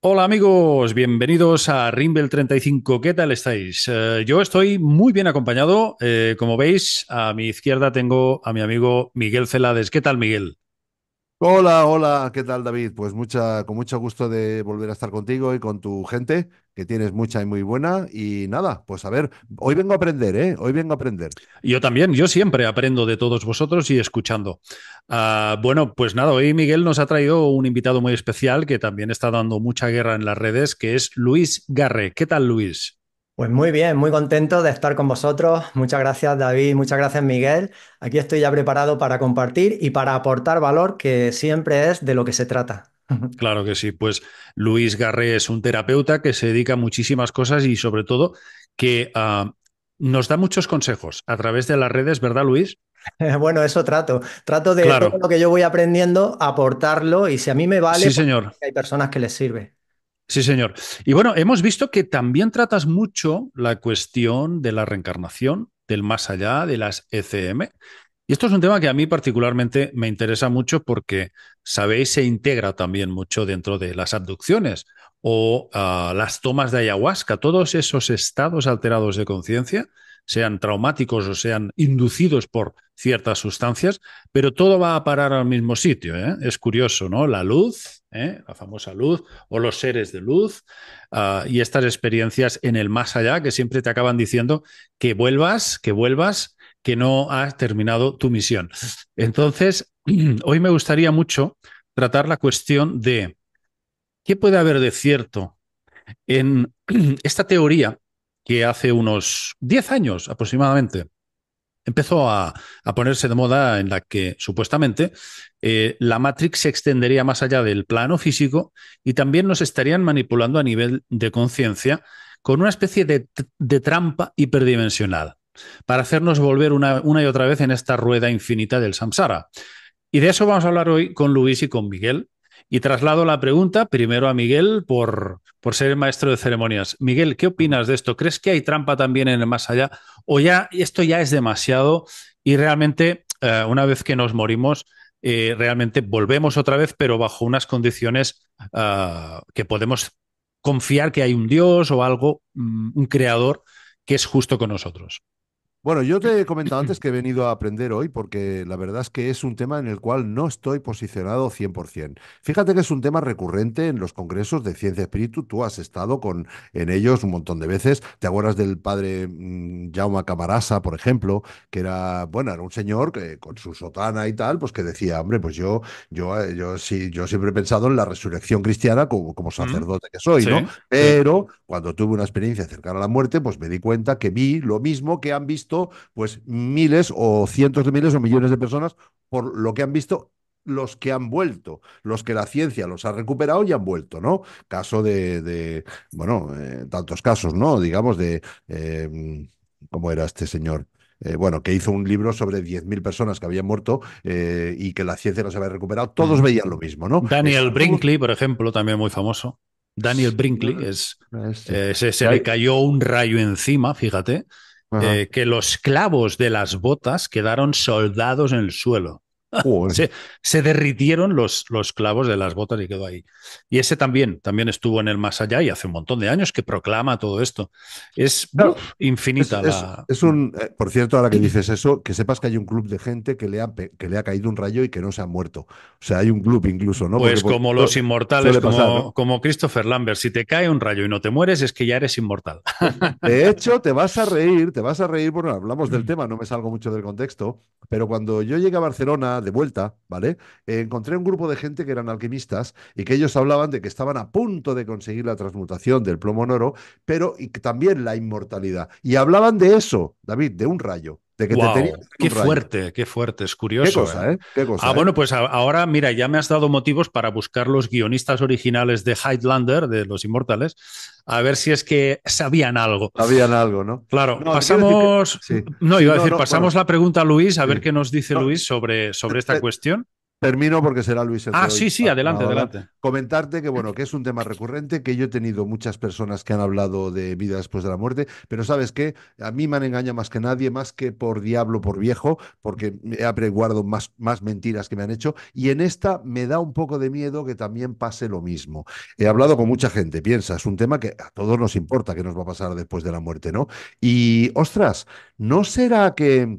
Hola amigos, bienvenidos a Rimbel 35. ¿Qué tal estáis? Eh, yo estoy muy bien acompañado. Eh, como veis, a mi izquierda tengo a mi amigo Miguel Celades. ¿Qué tal, Miguel? Hola, hola, ¿qué tal David? Pues mucha, con mucho gusto de volver a estar contigo y con tu gente, que tienes mucha y muy buena. Y nada, pues a ver, hoy vengo a aprender, ¿eh? Hoy vengo a aprender. Yo también, yo siempre aprendo de todos vosotros y escuchando. Ah, bueno, pues nada, hoy Miguel nos ha traído un invitado muy especial que también está dando mucha guerra en las redes, que es Luis Garre. ¿Qué tal, Luis? Pues muy bien, muy contento de estar con vosotros. Muchas gracias David, muchas gracias Miguel. Aquí estoy ya preparado para compartir y para aportar valor, que siempre es de lo que se trata. Claro que sí, pues Luis Garré es un terapeuta que se dedica a muchísimas cosas y sobre todo que ah, nos da muchos consejos a través de las redes, ¿verdad Luis? Bueno, eso trato. Trato de todo lo que yo voy aprendiendo, aportarlo y si a mí me vale, sí, pues señor. hay personas que les sirve. Sí, señor. Y bueno, hemos visto que también tratas mucho la cuestión de la reencarnación, del más allá, de las ECM. Y esto es un tema que a mí particularmente me interesa mucho porque, sabéis, se integra también mucho dentro de las abducciones o ah, las tomas de ayahuasca, todos esos estados alterados de conciencia sean traumáticos o sean inducidos por ciertas sustancias, pero todo va a parar al mismo sitio. ¿eh? Es curioso, ¿no? La luz, ¿eh? la famosa luz, o los seres de luz, ah, y estas experiencias en el más allá que siempre te acaban diciendo que vuelvas, que vuelvas, que no has terminado tu misión. Entonces, hoy me gustaría mucho tratar la cuestión de qué puede haber de cierto en esta teoría que hace unos 10 años aproximadamente empezó a, ponerse de moda en la que supuestamente eh, la Matrix se extendería más allá del plano físico y también nos estarían manipulando a nivel de conciencia con una especie de, trampa hiperdimensional para hacernos volver una, una y otra vez en esta rueda infinita del samsara. Y de eso vamos a hablar hoy con Luis y con Miguel, y traslado la pregunta primero a Miguel por, por ser el maestro de ceremonias. Miguel, ¿qué opinas de esto? ¿Crees que hay trampa también en el más allá? ¿O ya esto ya es demasiado y realmente eh, una vez que nos morimos, eh, realmente volvemos otra vez, pero bajo unas condiciones ah, que podemos confiar que hay un Dios o algo, mm, un creador que es justo con nosotros? Bueno, yo te he comentado antes que he venido a aprender hoy porque la verdad es que es un tema en el cual no estoy posicionado 100%. Fíjate que es un tema recurrente en los congresos de ciencia espíritu. Tú has estado con, en ellos un montón de veces. ¿Te acuerdas del padre mm, Jaume Camarasa, por ejemplo, que era, bueno, era un señor que con su sotana y tal, pues que decía, hombre, pues yo, yo, eh, yo, sí, yo siempre he pensado en la resurrección cristiana como, como sacerdote que soy, ¿no? Pero cuando tuve una experiencia cercana a la muerte, pues me di cuenta que vi lo mismo que han visto pues miles o cientos de miles o millones de personas por lo que han visto los que han vuelto, los que la ciencia los ha recuperado y han vuelto, ¿no? Caso de, bueno, eh, tantos casos, ¿no? Digamos de, eh, ¿cómo era este señor? Eh, bueno, que hizo un libro sobre 10.000 personas que habían muerto y que la ciencia los había recuperado, todos veían lo mismo, ¿no? Daniel Brinkley, por ejemplo, también muy famoso. Daniel Brinkley se le cayó un rayo encima, fíjate, eh, que los clavos de las botas quedaron soldados en el suelo se, derritieron los, los clavos de las botas y quedó ahí. Y ese también, también estuvo en el más allá y hace un montón de años que proclama todo esto. Es infinita es, la... un, eh, por cierto, ahora que dices eso, que sepas que hay un club de gente que le, ha, que le ha caído un rayo y que no se ha muerto. O sea, hay un club incluso, ¿no? Pues como los inmortales, como, como Christopher Lambert, si te cae un rayo y no te mueres, es que ya eres inmortal. De hecho, te vas a reír, te vas a reír, bueno, hablamos del mm. tema, no me salgo mucho del contexto, pero cuando yo llegué a Barcelona, de vuelta, ¿vale? encontré un grupo de gente que eran alquimistas y que ellos hablaban de que estaban a punto de conseguir la transmutación del plomo en oro, pero y también la inmortalidad. Y hablaban de eso, David, de un rayo qué fuerte, qué fuerte, es curioso. Qué ¿eh? cosa, ¿eh? ah, ¿eh? bueno, pues ahora, mira, ya me has dado motivos para buscar los guionistas originales de Highlander, de Los Inmortales, a ver si es que sabían algo. Sabían algo, ¿no? Claro, pasamos. No, iba a decir, pasamos la pregunta a Luis, a ver qué nos dice Luis sobre, sobre esta cuestión. Termino porque será Luis. El ah, sí, sí, adelante, adelante. Comentarte que, bueno, que es un tema recurrente, que yo he tenido muchas personas que han hablado de vida después de la muerte, pero sabes qué, a mí me han engañado más que nadie, más que por diablo, por viejo, porque he averiguado más, más mentiras que me han hecho, y en esta me da un poco de miedo que también pase lo mismo. He hablado con mucha gente, piensa, es un tema que a todos nos importa qué nos va a pasar después de la muerte, ¿no? Y, ostras, ¿no será que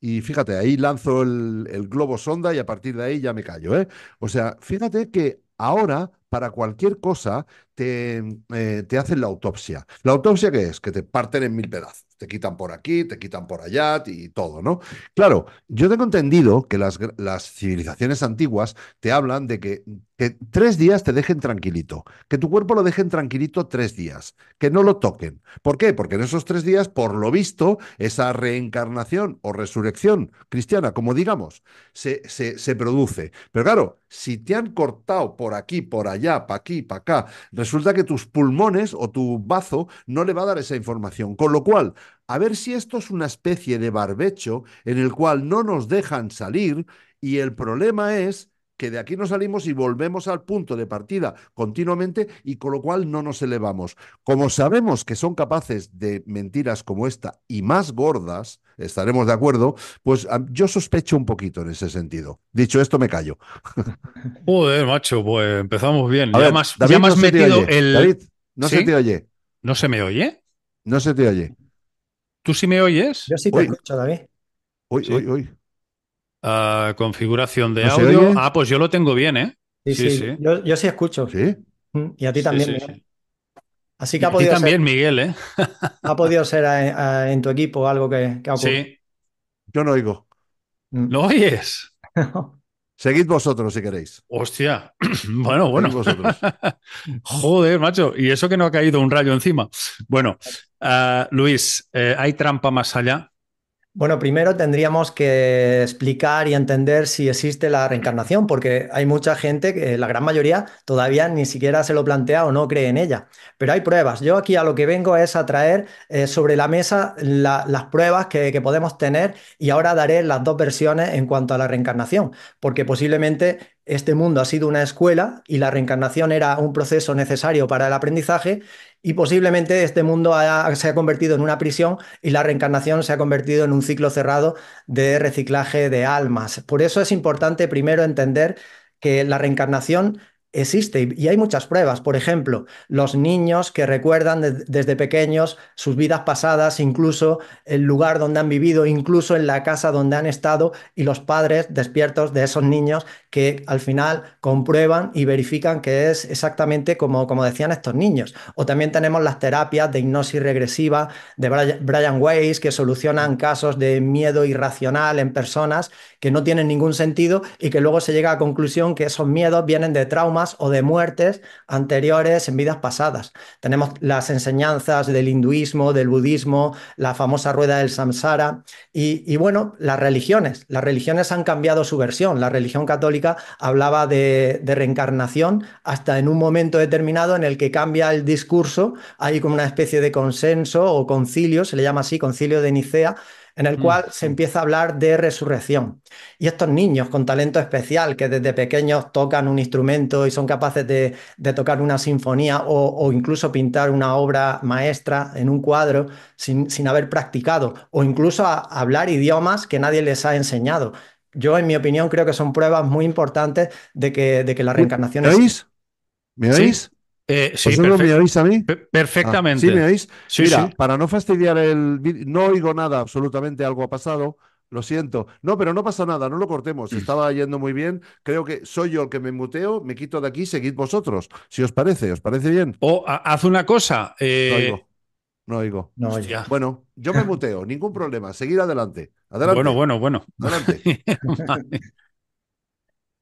y fíjate, ahí lanzo el, globo sonda y a partir de ahí ya me callo. ¿eh? O sea, fíjate que ahora, para cualquier cosa, te, eh, te hacen la autopsia. ¿La autopsia qué es? Que te parten en mil pedazos. Te quitan por aquí, te quitan por allá y todo, ¿no? Claro, yo tengo entendido que las, civilizaciones antiguas te hablan de que, tres días te dejen tranquilito, que tu cuerpo lo dejen tranquilito tres días, que no lo toquen. ¿Por qué? Porque en esos tres días, por lo visto, esa reencarnación o resurrección cristiana, como digamos, se, se, produce. Pero claro, si te han cortado por aquí, por allá, para aquí, para acá, resulta que tus pulmones o tu bazo no le va a dar esa información. Con lo cual, a ver si esto es una especie de barbecho en el cual no nos dejan salir y el problema es que de aquí no salimos y volvemos al punto de partida continuamente y con lo cual no nos elevamos. Como sabemos que son capaces de mentiras como esta y más gordas, estaremos de acuerdo, pues yo sospecho un poquito en ese sentido. Dicho esto, me callo. Joder, macho, pues empezamos bien. más, no metido el... no se te oye. ¿No se me oye? No se te oye. ¿Tú sí me oyes? Yo sí te escucho, David. Uy, uy, uy. Ah, configuración de audio. Ah, pues yo lo tengo bien, ¿eh? Sí, sí. Yo, sí escucho. Sí. Mm, y a ti también, Miguel. Así que ha podido. A ti también, Miguel, ¿eh? ha podido ser en tu equipo algo que, que ha ocurrido. Sí. Yo no oigo. Mm. ¿No oyes? Seguid vosotros si queréis. Hostia. Bueno, bueno. Joder, macho. Y eso que no ha caído un rayo encima. Bueno, Ah, Luis, eh, ¿hay trampa más allá? Bueno, primero tendríamos que explicar y entender si existe la reencarnación, porque hay mucha gente, la gran mayoría, todavía ni siquiera se lo plantea o no cree en ella. Pero hay pruebas. Yo aquí a lo que vengo es a traer eh, sobre la mesa las pruebas que, podemos tener y ahora daré las dos versiones en cuanto a la reencarnación, porque posiblemente este mundo ha sido una escuela y la reencarnación era un proceso necesario para el aprendizaje y posiblemente este mundo se ha convertido en una prisión y la reencarnación se ha convertido en un ciclo cerrado de reciclaje de almas. Por eso es importante primero entender que la reencarnación existe y hay muchas pruebas. Por ejemplo, los niños que recuerdan desde pequeños sus vidas pasadas, incluso el lugar donde han vivido, incluso en la casa donde han estado y los padres despiertos de esos niños que al final comprueban y verifican que es exactamente como, como decían estos niños. O también tenemos las terapias de hipnosis regresiva de Brian Weiss que solucionan casos de miedo irracional en personas que no tienen ningún sentido y que luego se llega a la conclusión que esos miedos vienen de traumas o de muertes anteriores en vidas pasadas. Tenemos las enseñanzas del hinduismo, del budismo, la famosa rueda del samsara y, y bueno, las religiones. Las religiones han cambiado su versión. La religión católica hablaba de, reencarnación hasta en un momento determinado en el que cambia el discurso, hay como una especie de consenso o concilio, se le llama así, concilio de Nicea, en el mm, cual se empieza a hablar de resurrección. Y estos niños con talento especial, que desde pequeños tocan un instrumento y son capaces de, tocar una sinfonía o, incluso pintar una obra maestra en un cuadro sin, haber practicado, o incluso hablar idiomas que nadie les ha enseñado yo, en mi opinión, creo que son pruebas muy importantes de que, de que la reencarnación ¿Me oís? Ah, ¿Me oís? ¿Sí? Eh, sí, me oís a mí? perfectamente. ¿Sí me oís? para no fastidiar el no oigo nada, absolutamente algo ha pasado. Lo siento. No, pero no pasa nada, no lo cortemos. Mm. Estaba yendo muy bien. Creo que soy yo el que me muteo, me quito de aquí, seguid vosotros, si os parece, ¿os parece bien? O haz una cosa. Eh, no oigo. No, Bueno, yo me muteo, ningún problema. Seguir adelante. Adelante. Bueno, bueno, bueno. Adelante.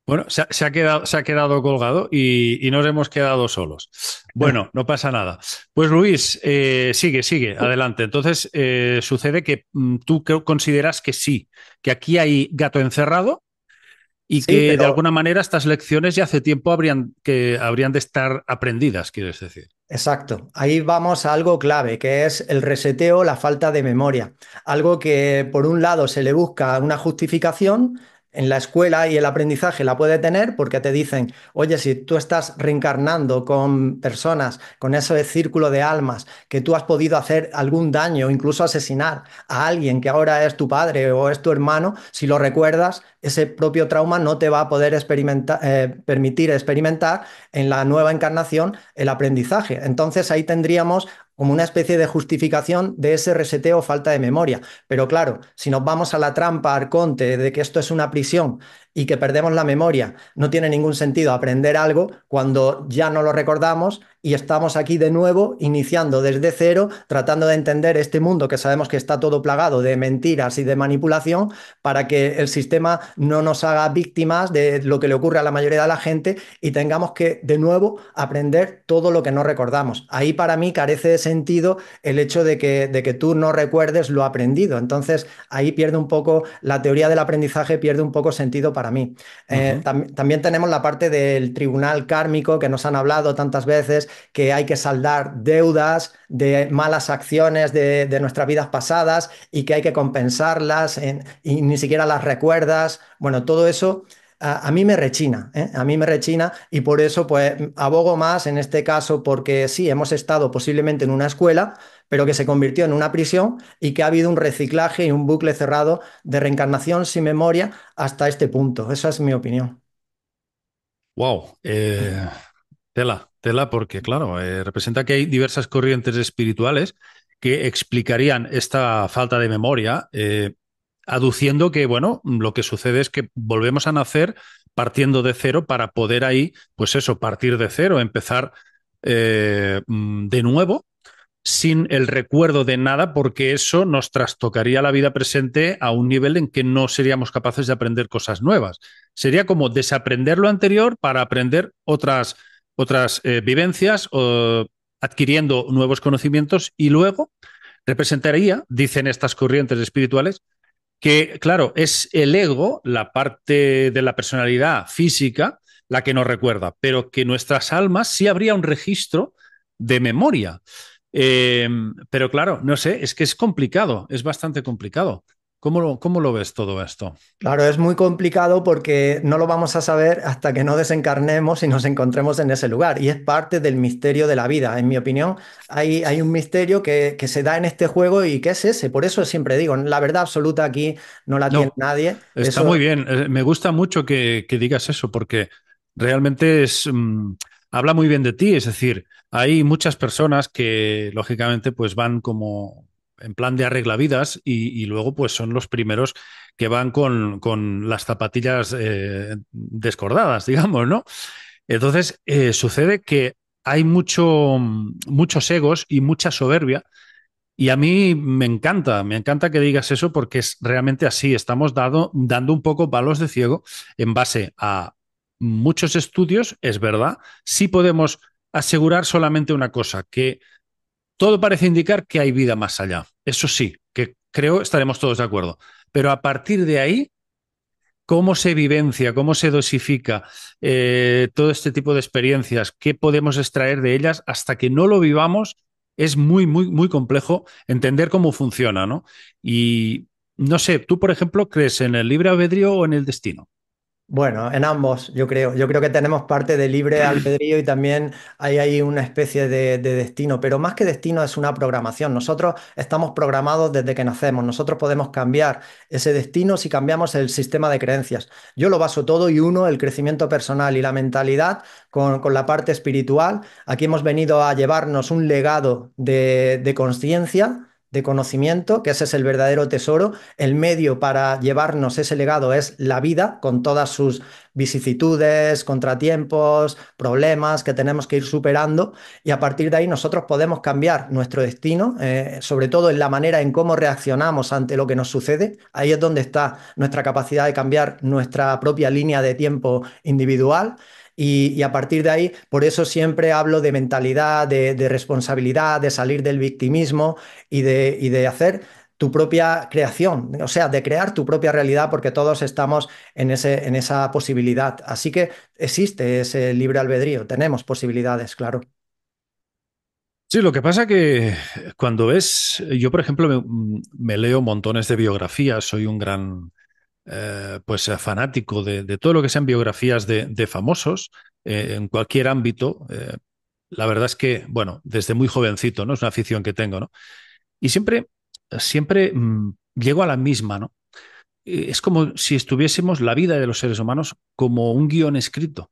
Bueno, se ha, quedado, se ha quedado colgado y, nos hemos quedado solos. Bueno, no pasa nada. Pues Luis, eh, sigue, sigue, adelante. Entonces, eh, sucede que mm, tú consideras que sí, que aquí hay gato encerrado y que de alguna manera estas lecciones ya hace tiempo habrían, que habrían de estar aprendidas, quieres decir. Exacto. Ahí vamos a algo clave, que es el reseteo, la falta de memoria. Algo que por un lado se le busca una justificación, en la escuela y el aprendizaje la puede tener porque te dicen, oye, si tú estás reencarnando con personas, con ese círculo de almas, que tú has podido hacer algún daño, incluso asesinar a alguien que ahora es tu padre o es tu hermano, si lo recuerdas, ese propio trauma no te va a poder experimentar, eh, permitir experimentar en la nueva encarnación el aprendizaje. Entonces ahí tendríamos como una especie de justificación de ese reseteo o falta de memoria. Pero claro, si nos vamos a la trampa arconte de que esto es una prisión y que perdemos la memoria. No tiene ningún sentido aprender algo cuando ya no lo recordamos y estamos aquí de nuevo iniciando desde cero, tratando de entender este mundo que sabemos que está todo plagado de mentiras y de manipulación para que el sistema no nos haga víctimas de lo que le ocurre a la mayoría de la gente y tengamos que de nuevo aprender todo lo que no recordamos. Ahí para mí carece de sentido el hecho de que, de que tú no recuerdes lo aprendido. Entonces ahí pierde un poco, la teoría del aprendizaje pierde un poco sentido para para mí. Eh, también tenemos la parte del tribunal kármico que nos han hablado tantas veces, que hay que saldar deudas de malas acciones de, nuestras vidas pasadas y que hay que compensarlas y ni siquiera las recuerdas. Bueno, todo eso... A, mí me rechina, ¿eh? a mí me rechina y por eso pues abogo más en este caso porque sí, hemos estado posiblemente en una escuela pero que se convirtió en una prisión y que ha habido un reciclaje y un bucle cerrado de reencarnación sin memoria hasta este punto. Esa es mi opinión. Wow. Eh, tela, tela, porque claro, eh, representa que hay diversas corrientes espirituales que explicarían esta falta de memoria, eh, aduciendo que, bueno, lo que sucede es que volvemos a nacer partiendo de cero para poder ahí, pues eso, partir de cero, empezar mm, de nuevo sin el recuerdo de nada, porque eso nos trastocaría la vida presente a un nivel en que no seríamos capaces de aprender cosas nuevas. Sería como desaprender lo anterior para aprender otras, otras eh, vivencias, o adquiriendo nuevos conocimientos y luego representaría, dicen estas corrientes espirituales, que claro, es el ego, la parte de la personalidad física, la que nos recuerda, pero que nuestras almas sí habría un registro de memoria. Eh, pero claro, no sé, es que es complicado, es bastante complicado. ¿Cómo lo, ¿Cómo lo, ves todo esto? Claro, es muy complicado porque no lo vamos a saber hasta que no desencarnemos y nos encontremos en ese lugar. Y es parte del misterio de la vida, en mi opinión. Hay, hay un misterio que, se da en este juego y que es ese. Por eso siempre digo, la verdad absoluta aquí no la tiene nadie. Está muy bien. Eh, me gusta mucho que, digas eso porque realmente es... Mm, habla muy bien de ti. Es decir, hay muchas personas que, lógicamente, pues van como en plan de arreglavidas y, y luego pues son los primeros que van con, las zapatillas eh, descordadas, digamos, ¿no? Entonces, eh, sucede que hay mucho, muchos egos y mucha soberbia. Y a mí me encanta, me encanta que digas eso porque es realmente así. Estamos dando un poco palos de ciego en base a muchos estudios, es verdad, sí podemos asegurar solamente una cosa, que todo parece indicar que hay vida más allá. Eso sí, que creo estaremos todos de acuerdo. Pero a partir de ahí, cómo se vivencia, cómo se dosifica eh, todo este tipo de experiencias, qué podemos extraer de ellas hasta que no lo vivamos, es muy, muy, muy complejo entender cómo funciona, ¿no? Y no sé, tú, por ejemplo, ¿crees en el libre albedrío o en el destino? Bueno, en ambos, yo creo. Yo creo que tenemos parte de libre albedrío y también hay ahí una especie de, de, destino, pero más que destino es una programación. Nosotros estamos programados desde que nacemos. Nosotros podemos cambiar ese destino si cambiamos el sistema de creencias. Yo lo baso todo y uno, el crecimiento personal y la mentalidad con, con la parte espiritual. Aquí hemos venido a llevarnos un legado de, de conciencia de conocimiento, que ese es el verdadero tesoro. El medio para llevarnos ese legado es la vida, con todas sus vicisitudes, contratiempos, problemas que tenemos que ir superando. Y a partir de ahí nosotros podemos cambiar nuestro destino, eh, sobre todo en la manera en cómo reaccionamos ante lo que nos sucede. Ahí es donde está nuestra capacidad de cambiar nuestra propia línea de tiempo individual. Y, a partir de ahí, por eso siempre hablo de mentalidad, de, responsabilidad, de salir del victimismo y de, hacer tu propia creación, o sea, de crear tu propia realidad, porque todos estamos en, ese, en esa posibilidad. Así que existe ese libre albedrío, tenemos posibilidades, claro. Sí, lo que pasa que cuando ves, yo por ejemplo me leo montones de biografías, soy un gran eh, pues fanático de, todo lo que sean biografías de, famosos eh, en cualquier ámbito. Eh, la verdad es que, bueno, desde muy jovencito, ¿no? Es una afición que tengo, ¿no? Y siempre, siempre mm, llego a la misma, ¿no? Es como si estuviésemos la vida de los seres humanos como un guión escrito.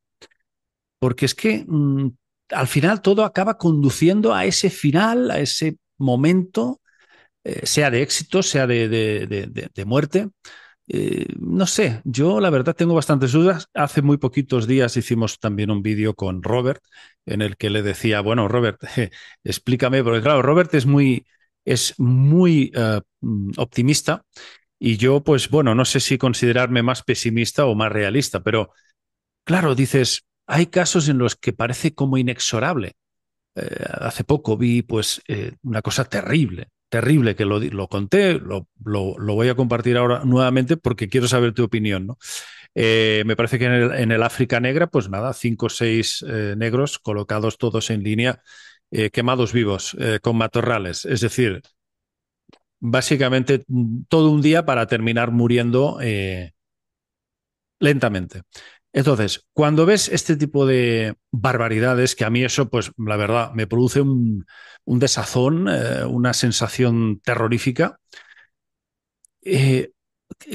Porque es que mm, al final todo acaba conduciendo a ese final, a ese momento, sea de éxito, sea de muerte. Eh, no sé, yo la verdad tengo bastantes dudas. Hace muy poquitos días hicimos también un vídeo con Robert en el que le decía, bueno, Robert, explícame, porque claro, Robert es muy, es muy eh, optimista y yo, pues bueno, no sé si considerarme más pesimista o más realista, pero claro, dices, hay casos en los que parece como inexorable. Eh, hace poco vi pues una cosa terrible terrible que lo, conté, lo, voy a compartir ahora nuevamente porque quiero saber tu opinión. Eh, me parece que en el, África Negra, pues nada, cinco o seis eh, negros colocados todos en línea, eh, quemados vivos, con matorrales. Es decir, básicamente mm, todo un día para terminar muriendo lentamente. Entonces, cuando ves este tipo de barbaridades, que a mí eso, pues la verdad, me produce un, desazón, eh, una sensación terrorífica, eh,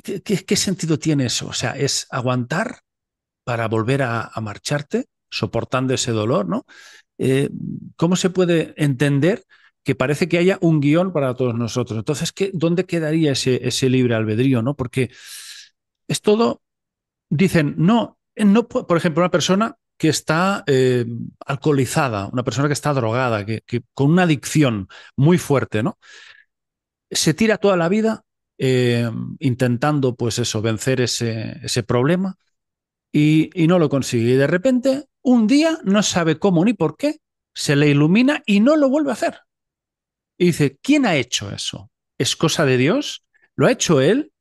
¿qué, sentido tiene eso? O sea, es aguantar para volver a, marcharte, soportando ese dolor, ¿no? Eh, ¿Cómo se puede entender que parece que haya un guión para todos nosotros? Entonces, ¿dónde quedaría ese, ese libre albedrío, ¿no? Porque es todo... Dicen, no, no, por ejemplo, una persona que está eh, alcoholizada, una persona que está drogada, que, con una adicción muy fuerte, ¿no? Se tira toda la vida eh, intentando, pues eso, vencer ese, problema y, y, no lo consigue. Y de repente, un día, no sabe cómo ni por qué, se le ilumina y no lo vuelve a hacer. Y dice, ¿quién ha hecho eso? ¿Es cosa de Dios? ¿Lo ha hecho él?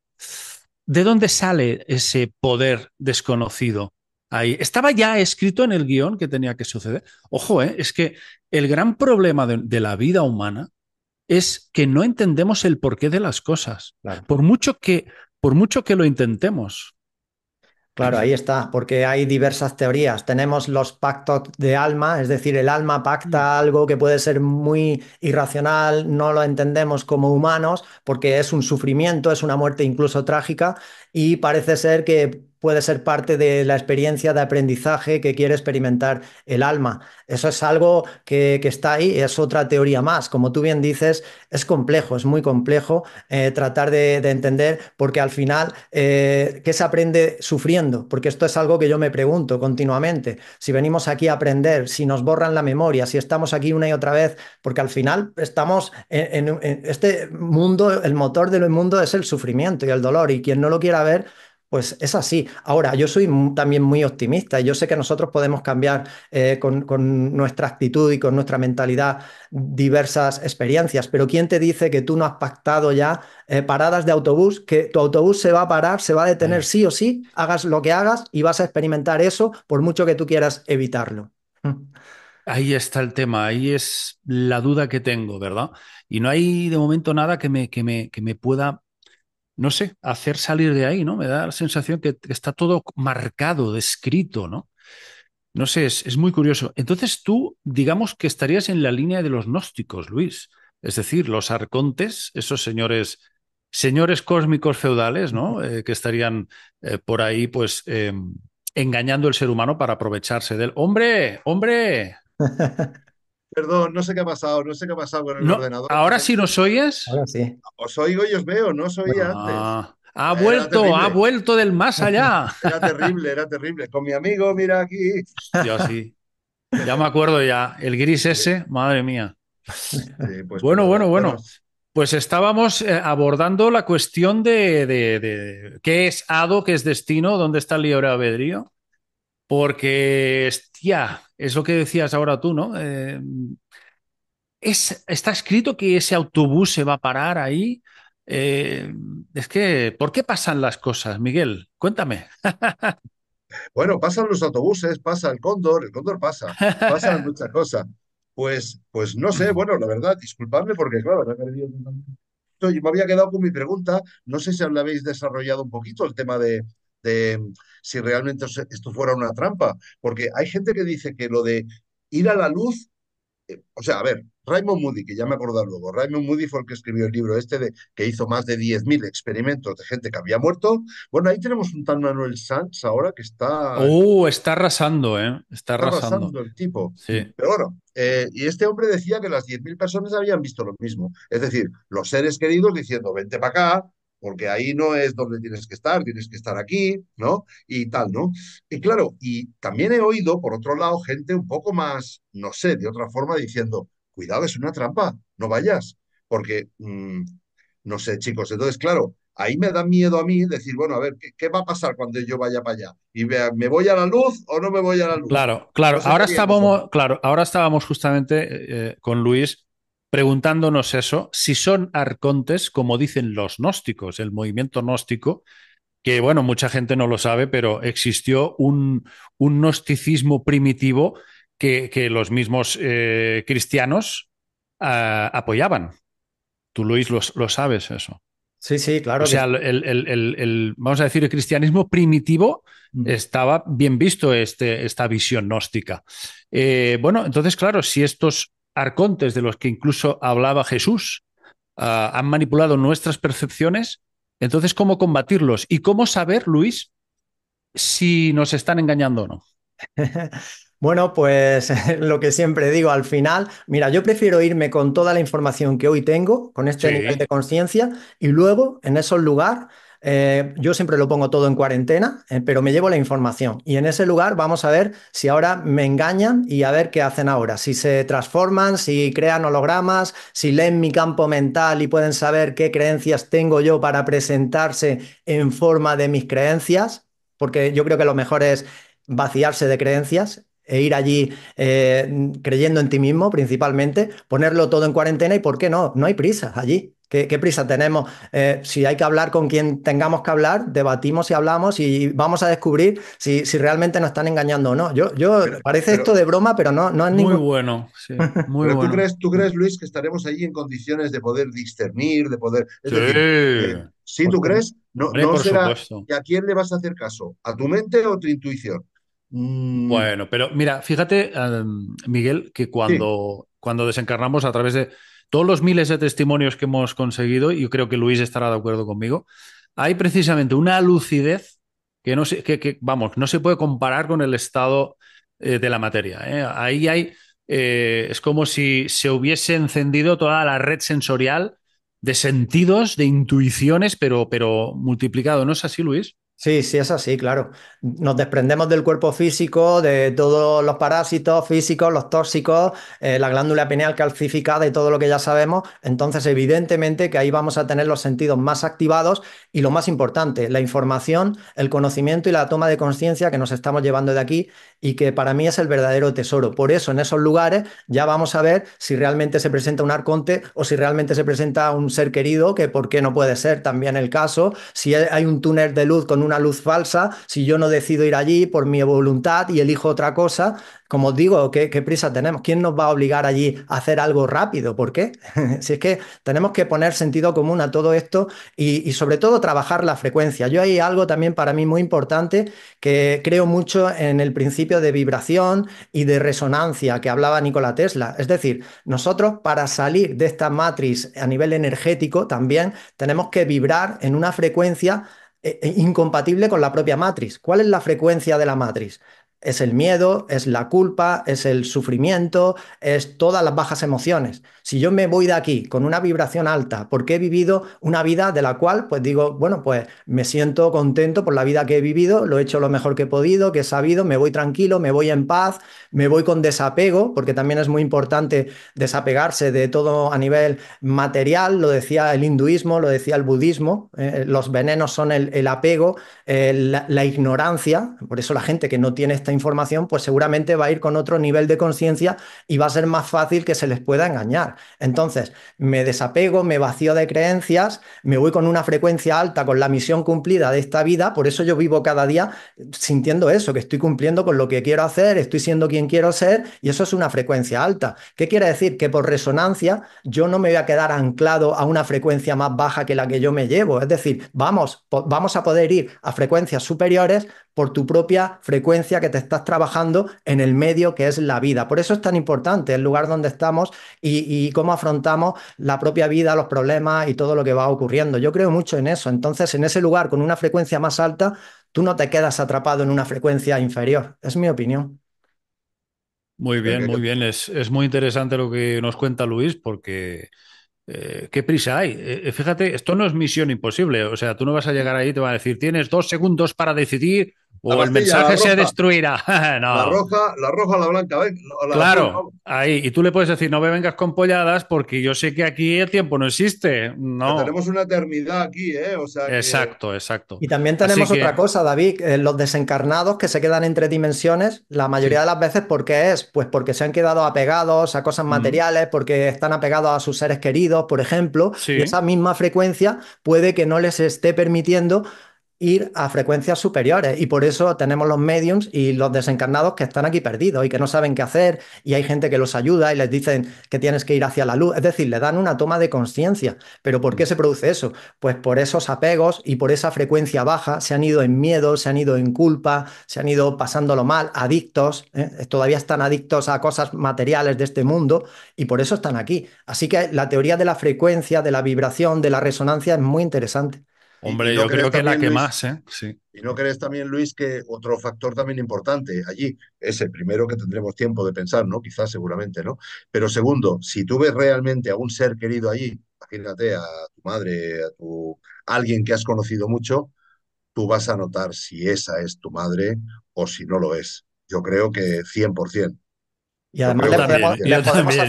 ¿De dónde sale ese poder desconocido? Ahí. Estaba ya escrito en el guión que tenía que suceder. Ojo, ¿eh? es que el gran problema de, la vida humana es que no entendemos el porqué de las cosas, por, mucho que, por mucho que lo intentemos. Claro, ahí está, porque hay diversas teorías. Tenemos los pactos de alma, es decir, el alma pacta mm. algo que puede ser muy irracional, no lo entendemos como humanos, porque es un sufrimiento, es una muerte incluso trágica, y parece ser que puede ser parte de la experiencia de aprendizaje que quiere experimentar el alma. Eso es algo que, está ahí, es otra teoría más. Como tú bien dices, es complejo, es muy complejo eh, tratar de, entender, porque al final, eh, ¿qué se aprende sufriendo? Porque esto es algo que yo me pregunto continuamente. Si venimos aquí a aprender, si nos borran la memoria, si estamos aquí una y otra vez, porque al final estamos en, este mundo, el motor del mundo es el sufrimiento y el dolor, y quien no lo quiera ver, pues es así. Ahora, yo soy también muy optimista. y Yo sé que nosotros podemos cambiar eh, con, nuestra actitud y con nuestra mentalidad diversas experiencias, pero ¿quién te dice que tú no has pactado ya eh, paradas de autobús, que tu autobús se va a parar, se va a detener sí o sí, hagas lo que hagas y vas a experimentar eso por mucho que tú quieras evitarlo? Ahí está el tema, ahí es la duda que tengo, ¿verdad? Y no hay de momento nada que me, que me, que me pueda no sé, hacer salir de ahí, ¿no? Me da la sensación que está todo marcado, descrito, ¿no? No sé, es, muy curioso. Entonces tú, digamos que estarías en la línea de los gnósticos, Luis. Es decir, los arcontes, esos señores, señores cósmicos feudales, ¿no? Eh, que estarían eh, por ahí, pues, em, engañando al ser humano para aprovecharse del hombre, hombre. Perdón, no sé qué ha pasado, no sé qué ha pasado con el ordenador. ¿Ahora sí nos oyes? Ahora sí. Os oigo y os veo, no os oía ah, antes. Ha vuelto, ha vuelto del más allá. Era terrible, era terrible. Con mi amigo, mira aquí. Yo sí. Ya me acuerdo ya. El gris ese, madre mía. Pues, bueno, bueno, bueno. Pues estábamos eh, abordando la cuestión de, de, qué es hado, qué es destino, dónde está el libre albedrío. Porque, hostia, es lo que decías ahora tú, ¿no? Eh, es, está escrito que ese autobús se va a parar ahí. Eh, es que, ¿por qué pasan las cosas, Miguel? Cuéntame. Bueno, pasan los autobuses, pasa el cóndor, el cóndor pasa, pasan muchas cosas. Pues, pues no sé, bueno, la verdad, disculpadme porque, claro, me he Yo me había quedado con mi pregunta. No sé si habéis desarrollado un poquito el tema de, este, si realmente esto fuera una trampa. Porque hay gente que dice que lo de ir a la luz, eh, o sea, a ver, Raymond Moody, que ya me acordaré luego, Raymond Moody fue el que escribió el libro este de que hizo más de 10.000 experimentos de gente que había muerto. Bueno, ahí tenemos un tal Manuel Sanz ahora que está... ¡Uh! Está arrasando, ¿eh? Está, arrasando. el tipo. Sí. Pero bueno, eh, y este hombre decía que las 10.000 personas habían visto lo mismo. Es decir, los seres queridos diciendo, vente para acá, porque ahí no es donde tienes que estar, tienes que estar aquí, ¿no? Y tal, ¿no? Y claro, y también he oído, por otro lado, gente un poco más, no sé, de otra forma diciendo, cuidado, es una trampa, no vayas, porque, mm, no sé, chicos, entonces, claro, ahí me da miedo a mí decir, bueno, a ver, ¿qué, va a pasar cuando yo vaya para allá? ¿Y me, me, voy a la luz o no me voy a la luz? Claro, claro. ahora, estábamos, claro ahora estábamos justamente eh, eh, con Luis preguntándonos eso, si son arcontes, como dicen los gnósticos, el movimiento gnóstico, que bueno, mucha gente no lo sabe, pero existió un, gnosticismo primitivo que, los mismos eh, cristianos ah, apoyaban. Tú, Luis, lo, sabes eso. Sí, sí, claro. O sea, el, vamos a decir, el cristianismo primitivo mm. estaba bien visto este, esta visión gnóstica. Eh, bueno, entonces, claro, si estos arcontes de los que incluso hablaba Jesús ah, han manipulado nuestras percepciones, entonces ¿cómo combatirlos? ¿Y cómo saber, Luis, si nos están engañando o no? Bueno, pues lo que siempre digo, al final, mira, yo prefiero irme con toda la información que hoy tengo, con este nivel de conciencia, y luego en esos lugares eh, yo siempre lo pongo todo en cuarentena, eh, pero me llevo la información. Y en ese lugar vamos a ver si ahora me engañan y a ver qué hacen ahora. Si se transforman, si crean hologramas, si leen mi campo mental y pueden saber qué creencias tengo yo para presentarse en forma de mis creencias, porque yo creo que lo mejor es vaciarse de creencias e ir allí eh, creyendo en ti mismo principalmente, ponerlo todo en cuarentena y, ¿por qué no? No hay prisa allí. ¿Qué, prisa tenemos? Eh, si hay que hablar con quien tengamos que hablar, debatimos y hablamos y vamos a descubrir si, realmente nos están engañando o no. Yo, parece esto de broma, pero no, no es muy ningún... bueno. muy bueno. ¿tú, crees, ¿Tú crees, Luis, que estaremos ahí en condiciones de poder discernir, de poder... sí. Eh, si tú crees, no, ¿Y a quién le vas a hacer caso? ¿A tu mente o a tu intuición? Mm. Bueno, pero mira, fíjate, eh, Miguel, que cuando, cuando desencarnamos a través de todos los miles de testimonios que hemos conseguido, y yo creo que Luis estará de acuerdo conmigo, hay precisamente una lucidez que no se, que, vamos, no se puede comparar con el estado eh, de la materia. ¿eh? Ahí hay, eh, es como si se hubiese encendido toda la red sensorial de sentidos, de intuiciones, pero, pero multiplicado. ¿No es así, Luis? Sí, sí, es así, claro. Nos desprendemos del cuerpo físico, de todos los parásitos físicos, los tóxicos, eh, la glándula pineal calcificada y todo lo que ya sabemos. Entonces, evidentemente que ahí vamos a tener los sentidos más activados y lo más importante, la información, el conocimiento y la toma de conciencia que nos estamos llevando de aquí y que para mí es el verdadero tesoro. Por eso, en esos lugares ya vamos a ver si realmente se presenta un arconte o si realmente se presenta un ser querido, que por qué no puede ser también el caso, si hay un túnel de luz con un una luz falsa, si yo no decido ir allí por mi voluntad y elijo otra cosa, como os digo, ¿qué, prisa tenemos? ¿Quién nos va a obligar allí a hacer algo rápido? ¿Por qué? si es que tenemos que poner sentido común a todo esto y, y, sobre todo trabajar la frecuencia. Yo hay algo también para mí muy importante que creo mucho en el principio de vibración y de resonancia que hablaba Nikola Tesla. Es decir, nosotros para salir de esta matriz a nivel energético también tenemos que vibrar en una frecuencia eh, eh, incompatible con la propia matriz. ¿Cuál es la frecuencia de la matriz? es el miedo, es la culpa, es el sufrimiento, es todas las bajas emociones. Si yo me voy de aquí con una vibración alta, porque he vivido una vida de la cual, pues digo, bueno, pues me siento contento por la vida que he vivido, lo he hecho lo mejor que he podido, que he sabido, me voy tranquilo, me voy en paz, me voy con desapego, porque también es muy importante desapegarse de todo a nivel material, lo decía el hinduismo, lo decía el budismo, eh, los venenos son el, apego, eh, la, la ignorancia, por eso la gente que no tiene esta información, pues seguramente va a ir con otro nivel de conciencia y va a ser más fácil que se les pueda engañar. Entonces, me desapego, me vacío de creencias, me voy con una frecuencia alta, con la misión cumplida de esta vida, por eso yo vivo cada día sintiendo eso, que estoy cumpliendo con lo que quiero hacer, estoy siendo quien quiero ser y eso es una frecuencia alta. ¿Qué quiere decir? Que por resonancia yo no me voy a quedar anclado a una frecuencia más baja que la que yo me llevo. Es decir, vamos, vamos a poder ir a frecuencias superiores por tu propia frecuencia que te estás trabajando en el medio que es la vida. Por eso es tan importante el lugar donde estamos y, cómo afrontamos la propia vida, los problemas y todo lo que va ocurriendo. Yo creo mucho en eso. Entonces, en ese lugar con una frecuencia más alta, tú no te quedas atrapado en una frecuencia inferior. Es mi opinión. Muy bien, muy bien. Es, muy interesante lo que nos cuenta Luis porque... Eh, ¿Qué prisa hay? Eh, eh, fíjate, esto no es misión imposible. O sea, tú no vas a llegar ahí y te van a decir, tienes dos segundos para decidir o el mensaje se destruirá. La roja, la roja, la blanca. claro, ahí. Y tú le puedes decir, no me vengas con polladas porque yo sé que aquí el tiempo no existe. No. tenemos una eternidad aquí, ¿eh? exacto, exacto. Y también tenemos otra cosa, David. Eh, los desencarnados que se quedan entre dimensiones, la mayoría de las veces, ¿por qué es? Pues porque se han quedado apegados a cosas materiales, porque están apegados a sus seres queridos, por ejemplo. Y esa misma frecuencia puede que no les esté permitiendo ir a frecuencias superiores y por eso tenemos los mediums y los desencarnados que están aquí perdidos y que no saben qué hacer y hay gente que los ayuda y les dicen que tienes que ir hacia la luz, es decir, le dan una toma de conciencia. ¿Pero por qué se produce eso? Pues por esos apegos y por esa frecuencia baja se han ido en miedo, se han ido en culpa, se han ido pasándolo mal, adictos, ¿eh? todavía están adictos a cosas materiales de este mundo y por eso están aquí. Así que la teoría de la frecuencia, de la vibración, de la resonancia es muy interesante. Hombre, yo creo que es la que más, ¿eh? Sí. ¿Y no crees también, Luis, que otro factor también importante allí es el primero que tendremos tiempo de pensar, ¿no? Quizás, seguramente, ¿no? Pero segundo, si tú ves realmente a un ser querido allí, imagínate a tu madre, a tu a alguien que has conocido mucho, tú vas a notar si esa es tu madre o si no lo es. Yo creo que 100%. Y además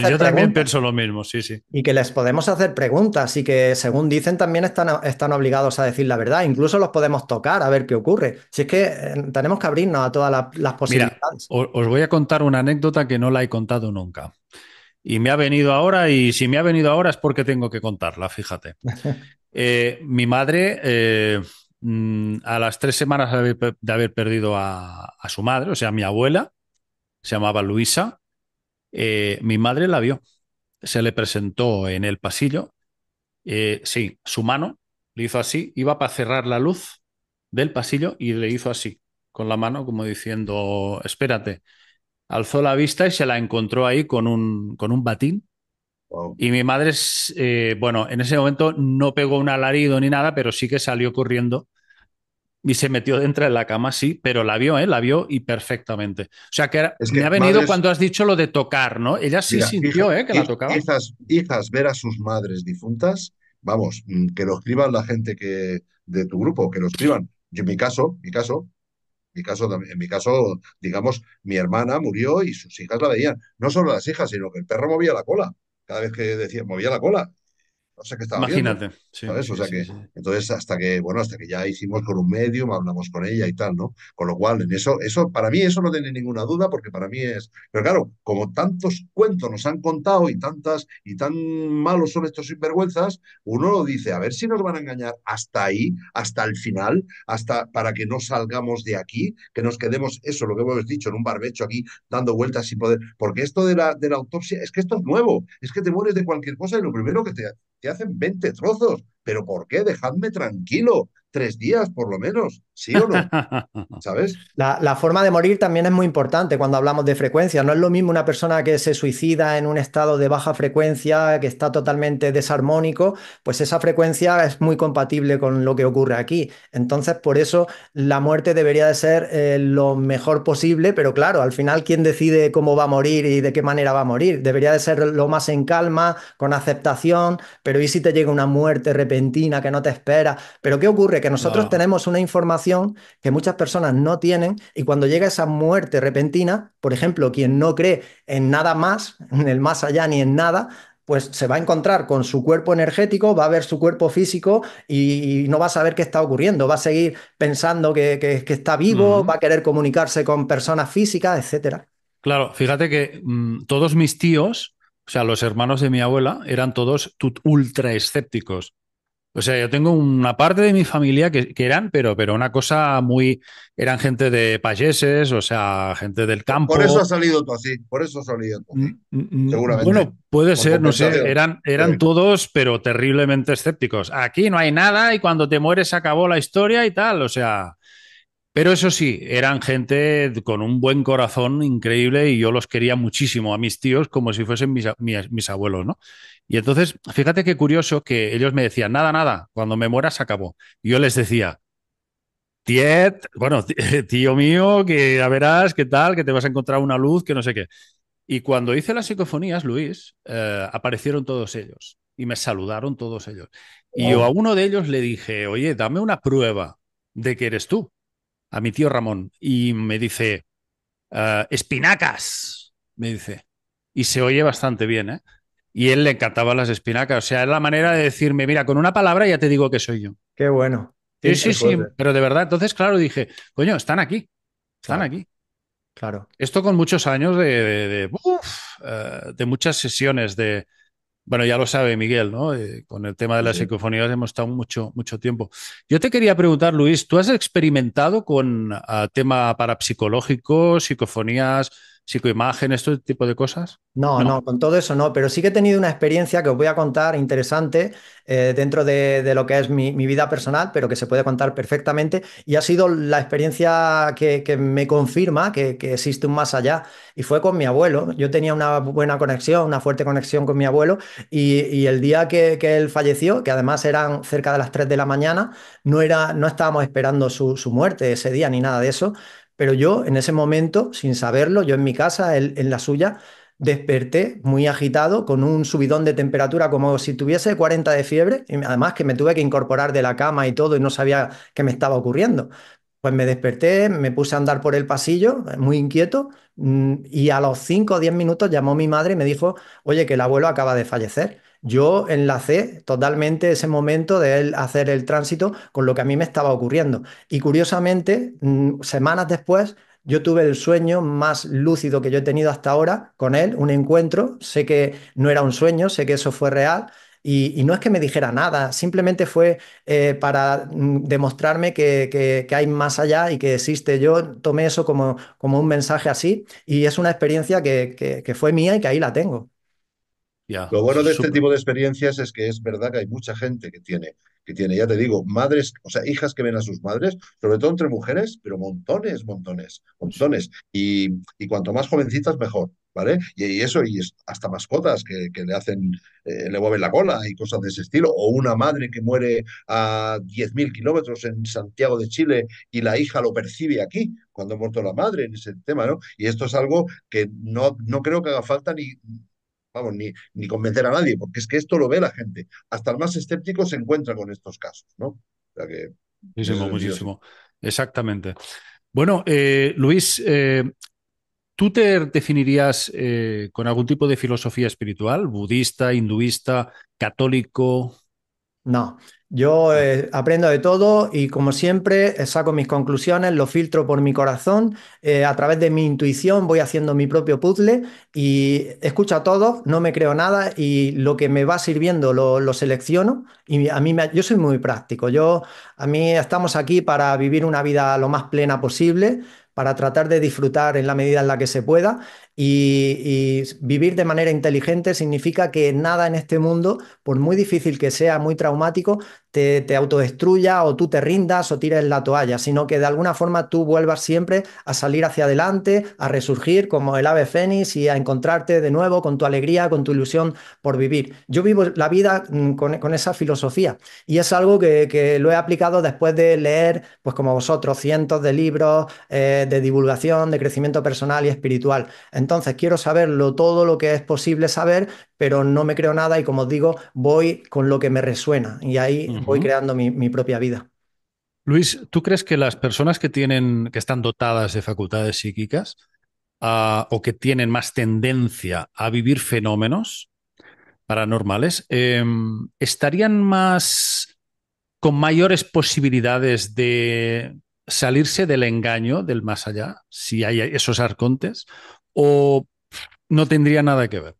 yo también, pienso lo mismo, sí, sí. Y que les podemos hacer preguntas y que según dicen también están, están obligados a decir la verdad. Incluso los podemos tocar a ver qué ocurre. Si es que eh, tenemos que abrirnos a todas las posibilidades. os voy a contar una anécdota que no la he contado nunca. Y me ha venido ahora y si me ha venido ahora es porque tengo que contarla, fíjate. Eh, mi madre... Eh, mm, a las tres semanas de haber, perdido a, a su madre, o sea, mi abuela, se llamaba Luisa, eh, mi madre la vio. Se le presentó en el pasillo. Eh, sí, su mano le hizo así, iba para cerrar la luz del pasillo y le hizo así, con la mano, como diciendo, espérate. Alzó la vista y se la encontró ahí con un, con un batín. Y mi madre, eh, bueno, en ese momento no pegó un alarido ni nada, pero sí que salió corriendo y se metió dentro de la cama, sí, pero la vio, ¿eh? la vio y perfectamente. O sea, que, era, me ha venido cuando has dicho lo de tocar, ¿no? Ella sí sintió ¿eh? que la tocaba. Hijas, hijas, ver a sus madres difuntas, vamos, mm, que lo escriban la gente que de tu grupo, que lo escriban. Yo, en mi caso, mi caso, mi caso, en mi caso, digamos, mi hermana murió y sus hijas la veían. No solo las hijas, sino que el perro movía la cola. Cada vez que decía, movía la cola. Imagínate. O sea que, entonces, hasta que, bueno, hasta que ya hicimos con un medium, hablamos con ella y tal, ¿no? Con lo cual, en eso, eso, para mí eso no tiene ninguna duda, porque para mí es. Pero claro, como tantos cuentos nos han contado y tantas, y tan malos son estos sinvergüenzas, uno lo dice, a ver si nos van a engañar hasta ahí, hasta el final, hasta para que no salgamos de aquí, que nos quedemos, eso, lo que hemos dicho, en un barbecho aquí, dando vueltas sin poder. Porque esto de la, de la autopsia, es que esto es nuevo, es que te mueres de cualquier cosa y lo primero que te te hacen 20 trozos, pero ¿por qué? Dejadme tranquilo, tres días por lo menos. ¿Sí o no? ¿Sabes? La, forma de morir también es muy importante cuando hablamos de frecuencia. No es lo mismo una persona que se suicida en un estado de baja frecuencia, que está totalmente desarmónico, pues esa frecuencia es muy compatible con lo que ocurre aquí. Entonces, por eso la muerte debería de ser eh, lo mejor posible, pero claro, al final, ¿quién decide cómo va a morir y de qué manera va a morir? Debería de ser lo más en calma, con aceptación, pero ¿y si te llega una muerte repentina que no te espera? ¿Pero qué ocurre? Que nosotros tenemos una información que muchas personas no tienen y cuando llega esa muerte repentina, por ejemplo, quien no cree en nada más, en el más allá ni en nada, pues se va a encontrar con su cuerpo energético, va a ver su cuerpo físico y, no va a saber qué está ocurriendo, va a seguir pensando que, está vivo, va a querer comunicarse con personas físicas, etcétera. Claro, fíjate que mm, todos mis tíos, o sea, los hermanos de mi abuela, eran todos ultra escépticos. O sea, yo tengo una parte de mi familia que, eran, pero, pero una cosa muy. Eran gente de payeses, o sea, gente del campo. Por eso ha salido tú así, por eso ha salido tú mm, mm, mm, seguramente. Bueno, puede ser, no sé. Eran, eran todos, pero terriblemente escépticos. Aquí no hay nada y cuando te mueres acabó la historia y tal, o sea. Pero eso sí, eran gente con un buen corazón increíble y yo los quería muchísimo a mis tíos como si fuesen mis abuelos, ¿no? Y entonces, fíjate qué curioso que ellos me decían, nada, nada, cuando me muera se acabó. Y yo les decía, Tiet, bueno, tío mío, que ya verás qué tal, que te vas a encontrar una luz, que no sé qué. Y cuando hice las psicofonías, Luis, eh, aparecieron todos ellos y me saludaron todos ellos. Y yo a uno de ellos le dije, oye, dame una prueba de que eres tú, a mi tío Ramón. Y me dice, eh, espinacas, me dice. Y se oye bastante bien, ¿eh? y él le encantaba las espinacas. O sea, es la manera de decirme, mira, con una palabra ya te digo que soy yo. Qué bueno. Sí, sí, sí, pero de verdad, entonces, claro, dije, coño, están aquí, están aquí. Claro. Esto con muchos años de, eh, de, muchas sesiones de, bueno, ya lo sabe Miguel, ¿no? Eh, con el tema de las psicofonías hemos estado mucho, mucho tiempo. Yo te quería preguntar, Luis, ¿tú has experimentado con ah, tema parapsicológico, psicofonías? psicoimagen, este tipo de cosas? No, no, con todo eso no, pero sí que he tenido una experiencia que os voy a contar interesante eh, dentro de, lo que es mi, vida personal, pero que se puede contar perfectamente y ha sido la experiencia que, me confirma que, existe un más allá y fue con mi abuelo. Yo tenía una buena conexión, una fuerte conexión con mi abuelo y, el día que, él falleció, que además eran cerca de las 3 de la mañana, no, era, no estábamos esperando su muerte ese día ni nada de eso, pero yo en ese momento, sin saberlo, yo en mi casa, en la suya, desperté muy agitado, con un subidón de temperatura como si tuviese 40 de fiebre, y además que me tuve que incorporar de la cama y todo y no sabía qué me estaba ocurriendo. Pues me desperté, me puse a andar por el pasillo, muy inquieto, mm, y a los 5 o 10 minutos llamó mi madre y me dijo, oye, que el abuelo acaba de fallecer. Yo enlacé totalmente ese momento de él hacer el tránsito con lo que a mí me estaba ocurriendo. Y curiosamente, mm, semanas después, yo tuve el sueño más lúcido que yo he tenido hasta ahora con él, un encuentro. Sé que no era un sueño, sé que eso fue real. Y, no es que me dijera nada, simplemente fue eh, para mm, demostrarme que, hay más allá y que existe. Yo tomé eso como, un mensaje así y es una experiencia que fue mía y que ahí la tengo. Lo bueno de este tipo de experiencias es que es verdad que hay mucha gente que tiene, que tiene, ya te digo, madres, o sea, hijas que ven a sus madres, sobre todo entre mujeres, pero montones, montones, montones. Y, y cuanto más jovencitas, mejor, ¿vale? Y, eso, y hasta mascotas que, le hacen, eh, le mueven la cola y cosas de ese estilo. O una madre que muere a 10.000 kilómetros en Santiago de Chile y la hija lo percibe aquí, cuando ha muerto la madre en ese tema, ¿no? Y esto es algo que no, no creo que haga falta ni ni, convencer a nadie, porque es que esto lo ve la gente. Hasta el más escéptico se encuentra con estos casos, ¿no? muchísimo, muchísimo. Exactamente. Bueno, eh, Luis, eh, ¿tú te definirías eh, con algún tipo de filosofía espiritual, budista, hinduista, católico? No, yo eh, aprendo de todo y como siempre eh, saco mis conclusiones, lo filtro por mi corazón, eh, a través de mi intuición voy haciendo mi propio puzzle y escucho a todos, no me creo nada y lo que me va sirviendo lo, selecciono y a mí me, yo soy muy práctico, yo a mí estamos aquí para vivir una vida lo más plena posible, para tratar de disfrutar en la medida en la que se pueda y, vivir de manera inteligente significa que nada en este mundo, por muy difícil que sea, muy traumático, te, te, autodestruya o tú te rindas o tires la toalla, sino que de alguna forma tú vuelvas siempre a salir hacia adelante, a resurgir como el ave fénix y a encontrarte de nuevo con tu alegría, con tu ilusión por vivir. Yo vivo la vida mm, con, esa filosofía y es algo que, lo he aplicado después de leer, pues como vosotros, cientos de libros eh, de divulgación, de crecimiento personal y espiritual. Entonces quiero saberlo todo lo que es posible saber, pero no me creo nada y como os digo, voy con lo que me resuena y ahí voy creando mi, propia vida. Luis, ¿tú crees que las personas que tienen, que están dotadas de facultades psíquicas ah, o que tienen más tendencia a vivir fenómenos paranormales, em, estarían más con mayores posibilidades de salirse del engaño del más allá, si hay esos arcontes, o no tendría nada que ver?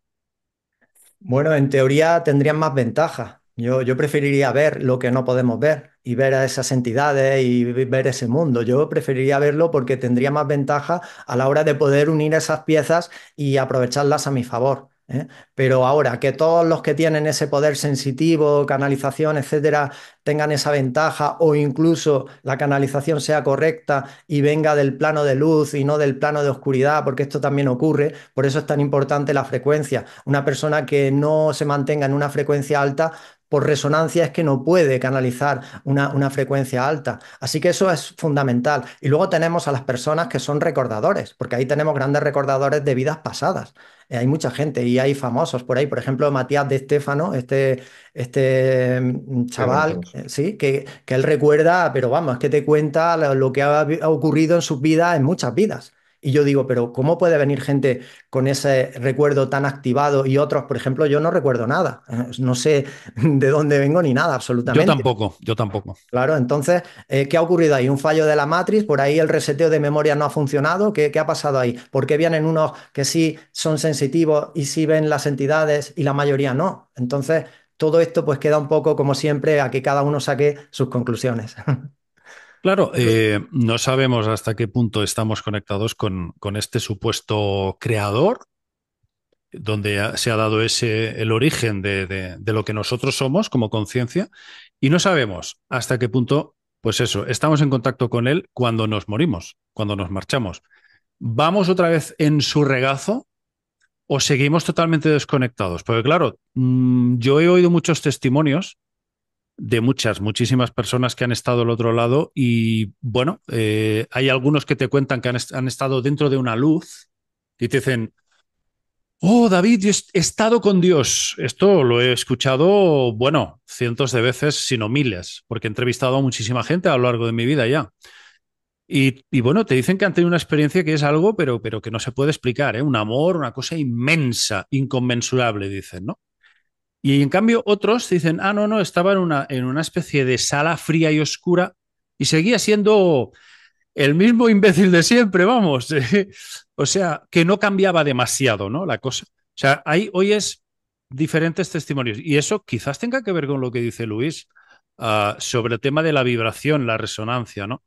Bueno, en teoría tendrían más ventaja. yo, preferiría ver lo que no podemos ver y ver a esas entidades y ver ese mundo. Yo preferiría verlo porque tendría más ventaja a la hora de poder unir esas piezas y aprovecharlas a mi favor. ¿eh? Pero ahora que todos los que tienen ese poder sensitivo, canalización, etcétera, tengan esa ventaja o incluso la canalización sea correcta y venga del plano de luz y no del plano de oscuridad, porque esto también ocurre, por eso es tan importante la frecuencia. Una persona que no se mantenga en una frecuencia alta por resonancia es que no puede canalizar una, frecuencia alta. Así que eso es fundamental. Y luego tenemos a las personas que son recordadores, porque ahí tenemos grandes recordadores de vidas pasadas. Eh, hay mucha gente y hay famosos por ahí. Por ejemplo, Matías de Estefano, este, este mm, chaval, eh, sí, que, él recuerda, pero vamos, es que te cuenta lo, que ha, ha ocurrido en sus vidas, en muchas vidas. Y yo digo, pero ¿cómo puede venir gente con ese recuerdo tan activado y otros, por ejemplo, yo no recuerdo nada, eh, no sé de dónde vengo ni nada, absolutamente. Yo tampoco, yo tampoco. Claro, entonces, eh, ¿qué ha ocurrido ahí? ¿Un fallo de la matriz? ¿Por ahí el reseteo de memoria no ha funcionado? ¿Qué, ha pasado ahí? ¿Por qué vienen unos que sí son sensitivos y sí ven las entidades y la mayoría no? Entonces, todo esto pues queda un poco, como siempre, a que cada uno saque sus conclusiones. Claro, eh, no sabemos hasta qué punto estamos conectados con, este supuesto creador, donde se ha dado ese el origen de, de lo que nosotros somos como conciencia, y no sabemos hasta qué punto, pues eso, estamos en contacto con él cuando nos morimos, cuando nos marchamos. ¿Vamos otra vez en su regazo o seguimos totalmente desconectados? Porque claro, mm, yo he oído muchos testimonios de muchas, muchísimas personas que han estado al otro lado y bueno, eh, hay algunos que te cuentan que han, estado dentro de una luz y te dicen, oh David, yo he estado con Dios. Esto lo he escuchado, bueno, cientos de veces, sino miles, porque he entrevistado a muchísima gente a lo largo de mi vida ya. Y, bueno, te dicen que han tenido una experiencia que es algo, pero, pero que no se puede explicar, ¿eh? un amor, una cosa inmensa, inconmensurable, dicen, ¿no? Y en cambio otros dicen, ah, no, no, estaba en una, en una especie de sala fría y oscura y seguía siendo el mismo imbécil de siempre, vamos. o sea, que no cambiaba demasiado, ¿no? La cosa. O sea, hay, hoy es diferentes testimonios. Y eso quizás tenga que ver con lo que dice Luis ah, sobre el tema de la vibración, la resonancia, ¿no?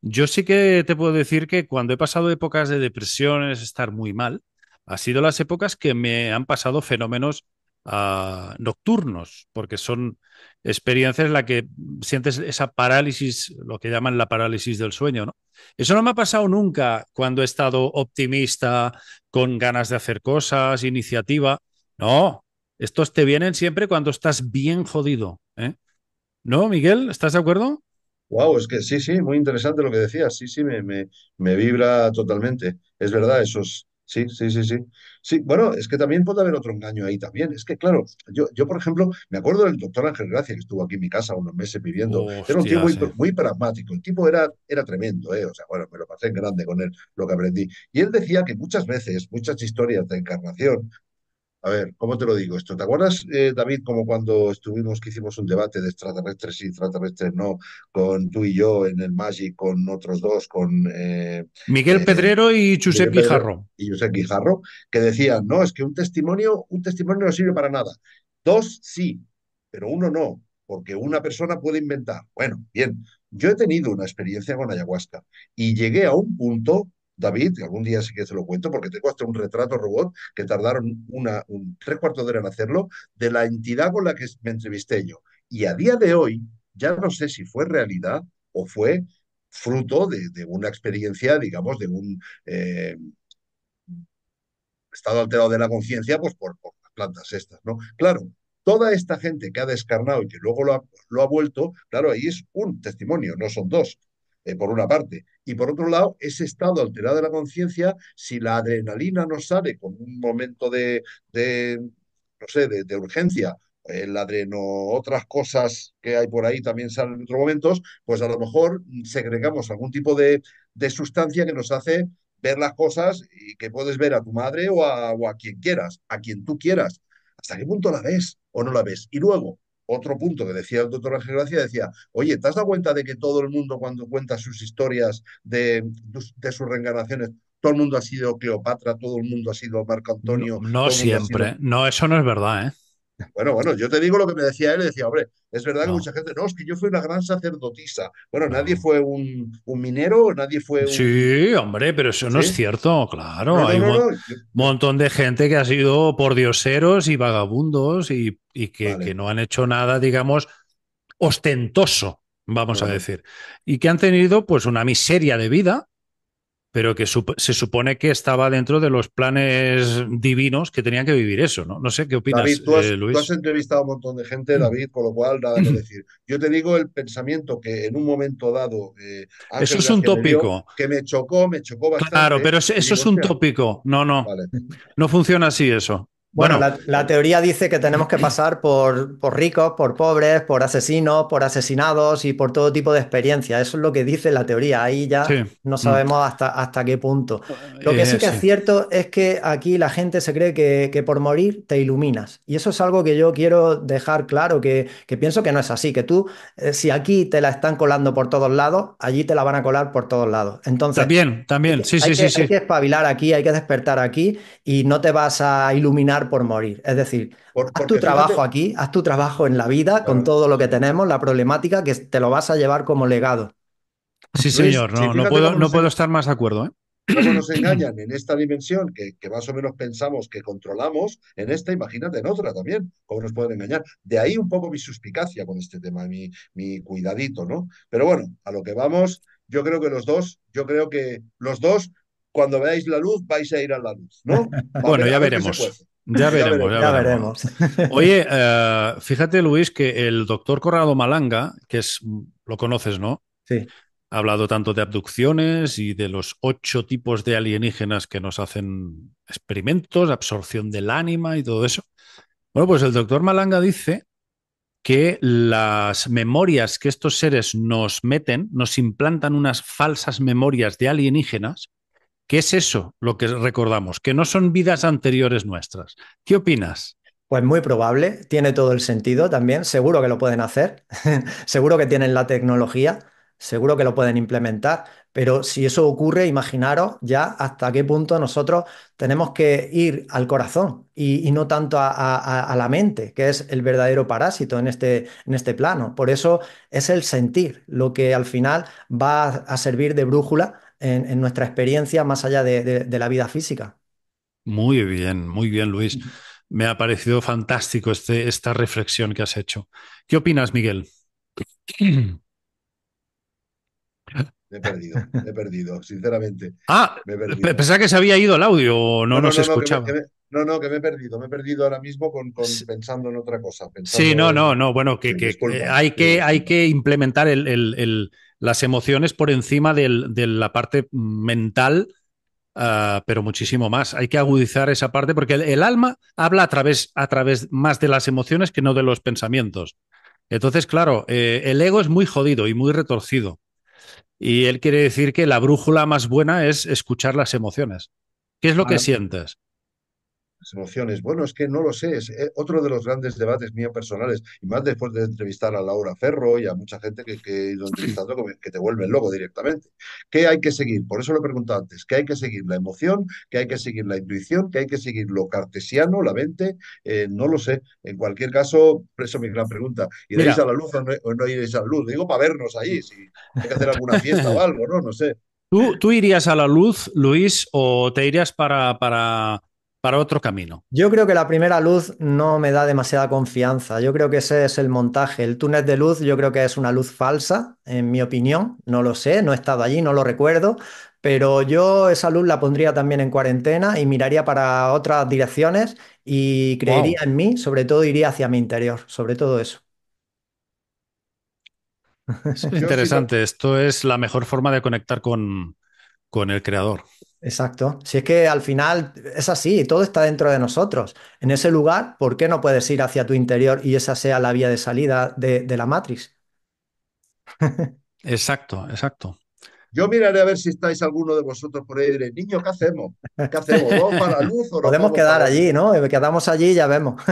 Yo sí que te puedo decir que cuando he pasado épocas de depresiones, estar muy mal, ha sido las épocas que me han pasado fenómenos nocturnos, porque son experiencias en las que sientes esa parálisis, lo que llaman la parálisis del sueño. Eso no me ha pasado nunca cuando he estado optimista, con ganas de hacer cosas, iniciativa. No, estos te vienen siempre cuando estás bien jodido. ¿eh? ¿No, Miguel? ¿Estás de acuerdo? Wow, es que sí, sí, muy interesante lo que decías. Sí, sí, me, me, me vibra totalmente. Es verdad, esos, Sí, sí, sí, sí. Sí, bueno, es que también puede haber otro engaño ahí también. Es que, claro, yo, yo por ejemplo, me acuerdo del doctor Ángel Gracia, que estuvo aquí en mi casa unos meses viviendo. era un tipo muy, muy, pragmático. El tipo era, era tremendo, ¿eh? O sea, bueno, me lo pasé en grande con él, lo que aprendí. Y él decía que muchas veces, muchas historias de encarnación, a ver, ¿cómo te lo digo esto? ¿Te acuerdas, eh, David, como cuando estuvimos que hicimos un debate de extraterrestres y extraterrestres no, con tú y yo en el Magic, con otros dos, con... Eh, Miguel eh, Pedrero y Josep Guijarro. Y Josep Guijarro, que decían, no, es que un testimonio, un testimonio no sirve para nada. Dos sí, pero uno no, porque una persona puede inventar. Bueno, bien, yo he tenido una experiencia con ayahuasca y llegué a un punto David, algún día sí que se lo cuento, porque tengo hasta un retrato robot que tardaron una, un tres cuartos de hora en hacerlo, de la entidad con la que me entrevisté yo. Y a día de hoy, ya no sé si fue realidad o fue fruto de, una experiencia, digamos, de un eh, estado alterado de la conciencia, pues por, las plantas estas, ¿no? Claro, toda esta gente que ha descarnado y que luego lo ha, lo ha, vuelto, claro, ahí es un testimonio, no son dos. Eh, por una parte. Y por otro lado, ese estado alterado de la conciencia, si la adrenalina nos sale con un momento de, de no sé, de, urgencia el adreno, otras cosas que hay por ahí también salen en otros momentos, pues a lo mejor segregamos algún tipo de, de sustancia que nos hace ver las cosas y que puedes ver a tu madre o a, o a, quien quieras, a quien tú quieras. ¿Hasta qué punto la ves o no la ves? Y luego, otro punto que decía el doctor Ángel Gracia, decía, oye, ¿te has dado cuenta de que todo el mundo cuando cuenta sus historias de, pues, sus reencarnaciones, todo el mundo ha sido Cleopatra, todo el mundo ha sido Marco Antonio? No, siempre, no, eso no es verdad, ¿eh? Bueno, bueno, yo te digo lo que me decía él, decía, hombre, es verdad que mucha gente, no, es que yo fui una gran sacerdotisa. Bueno, nadie fue un, minero, nadie fue un... Sí, hombre, pero eso no es cierto, claro. Hay un montón de gente que ha sido pordioseros y vagabundos y, que, no han hecho nada, digamos, ostentoso, vamos a decir. Y que han tenido pues una miseria de vida pero que se supone que estaba dentro de los planes divinos que tenían que vivir eso, ¿no? No sé qué opinas, David, tú has, eh, Luis? Tú has entrevistado a un montón de gente, mm. David, con lo cual nada que mm. decir. Yo te digo el pensamiento que en un momento dado. Eh, eso es un tópico. que me chocó, me chocó bastante. Claro, pero eso es un tópico. No, no. No funciona así eso. Bueno, la, teoría dice que tenemos que pasar por, por, ricos, por pobres, por asesinos, por asesinados y por todo tipo de experiencia. Eso es lo que dice la teoría. Ahí ya no mm. sabemos hasta, hasta qué punto. Lo que eh, sí que es cierto es que aquí la gente se cree que, que, por morir te iluminas. Y eso es algo que yo quiero dejar claro, que, que pienso que no es así, que tú, eh, si aquí te la están colando por todos lados, allí te la van a colar por todos lados. Entonces, también, también, sí, sí, sí, sí. Hay que espabilar aquí, hay que despertar aquí y no te vas a iluminar por morir. Es decir, haz tu trabajo aquí, haz tu trabajo en la vida con todo lo que tenemos, la problemática que te lo vas a llevar como legado. Sí, señor, no, puedo, no puedo estar más de acuerdo. ¿eh? nos engañan en esta dimensión que, que, más o menos pensamos que controlamos, en esta, imagínate en otra también, cómo nos pueden engañar. De ahí un poco mi suspicacia con este tema, mi, mi cuidadito, ¿no? Pero bueno, a lo que vamos, yo creo que los dos, yo creo que los dos, cuando veáis la luz, vais a ir a la luz, ¿no? bueno, ya veremos. Ya veremos, ya, veremos. Oye, eh, fíjate, Luis, que el doctor Corrado Malanga, que es, lo conoces, ¿no? Sí. Ha hablado tanto de abducciones y de los ocho tipos de alienígenas que nos hacen experimentos, absorción del ánima y todo eso. Bueno, pues el doctor Malanga dice que las memorias que estos seres nos meten, nos implantan unas falsas memorias de alienígenas ¿Qué es eso lo que recordamos, que no son vidas anteriores nuestras. ¿Qué opinas? Pues muy probable, tiene todo el sentido también, seguro que lo pueden hacer, seguro que tienen la tecnología, seguro que lo pueden implementar, pero si eso ocurre, imaginaros ya hasta qué punto nosotros tenemos que ir al corazón y, no tanto a, la mente, que es el verdadero parásito en este, en este plano. Por eso es el sentir lo que al final va a servir de brújula en, nuestra experiencia más allá de, la vida física. Muy bien, muy bien, Luis. Me ha parecido fantástico este, esta reflexión que has hecho. ¿Qué opinas, Miguel? Me he perdido, me he perdido, sinceramente. Ah, pensaba que se había ido el audio o no, nos escuchaba. no, no, que me he perdido, me he perdido ahora mismo con, pensando en otra cosa. Sí, no, no, no, bueno, que, hay, que hay que implementar las emociones por encima de la parte mental, ah, pero muchísimo más. Hay que agudizar esa parte porque el, alma habla a través, a través más de las emociones que no de los pensamientos. Entonces, claro, eh, el ego es muy jodido y muy retorcido. Y él quiere decir que la brújula más buena es escuchar las emociones. ¿Qué es lo que sientes? las emociones. Bueno, es que no lo sé, es eh, otro de los grandes debates míos personales, y más después de entrevistar a Laura Ferro y a mucha gente que, que he ido entrevistando que, te vuelven loco directamente. ¿Qué hay que seguir? Por eso lo he preguntado antes, ¿qué hay que seguir? ¿La emoción? ¿Qué hay que seguir? ¿La intuición? ¿Qué hay que seguir? ¿Lo cartesiano? ¿La mente? Eh, no lo sé. En cualquier caso, eso es mi gran pregunta. ¿Iréis a la luz o no, iréis a la luz? Digo para vernos ahí, si hay que hacer alguna fiesta o algo, ¿no? No sé. ¿Tú, ¿Tú, irías a la luz, Luis, o te irías para otro camino. Yo creo que la primera luz no me da demasiada confianza. Yo creo que ese es el montaje. El túnel de luz yo creo que es una luz falsa, en mi opinión. No lo sé, no he estado allí, no lo recuerdo. Pero yo esa luz la pondría también en cuarentena y miraría para otras direcciones y creería en mí, sobre todo iría hacia mi interior, sobre todo eso. interesante, esto es la mejor forma de conectar con, con el creador. Exacto. Si es que al final es así, todo está dentro de nosotros. En ese lugar, ¿por qué no puedes ir hacia tu interior y esa sea la vía de salida de, la matriz? Exacto, exacto. Yo miraré a ver si estáis alguno de vosotros por ahí y diré, niño, ¿qué hacemos? ¿Qué hacemos? ¿Dos para luz Podemos quedar allí, ¿no? Quedamos allí y ya vemos.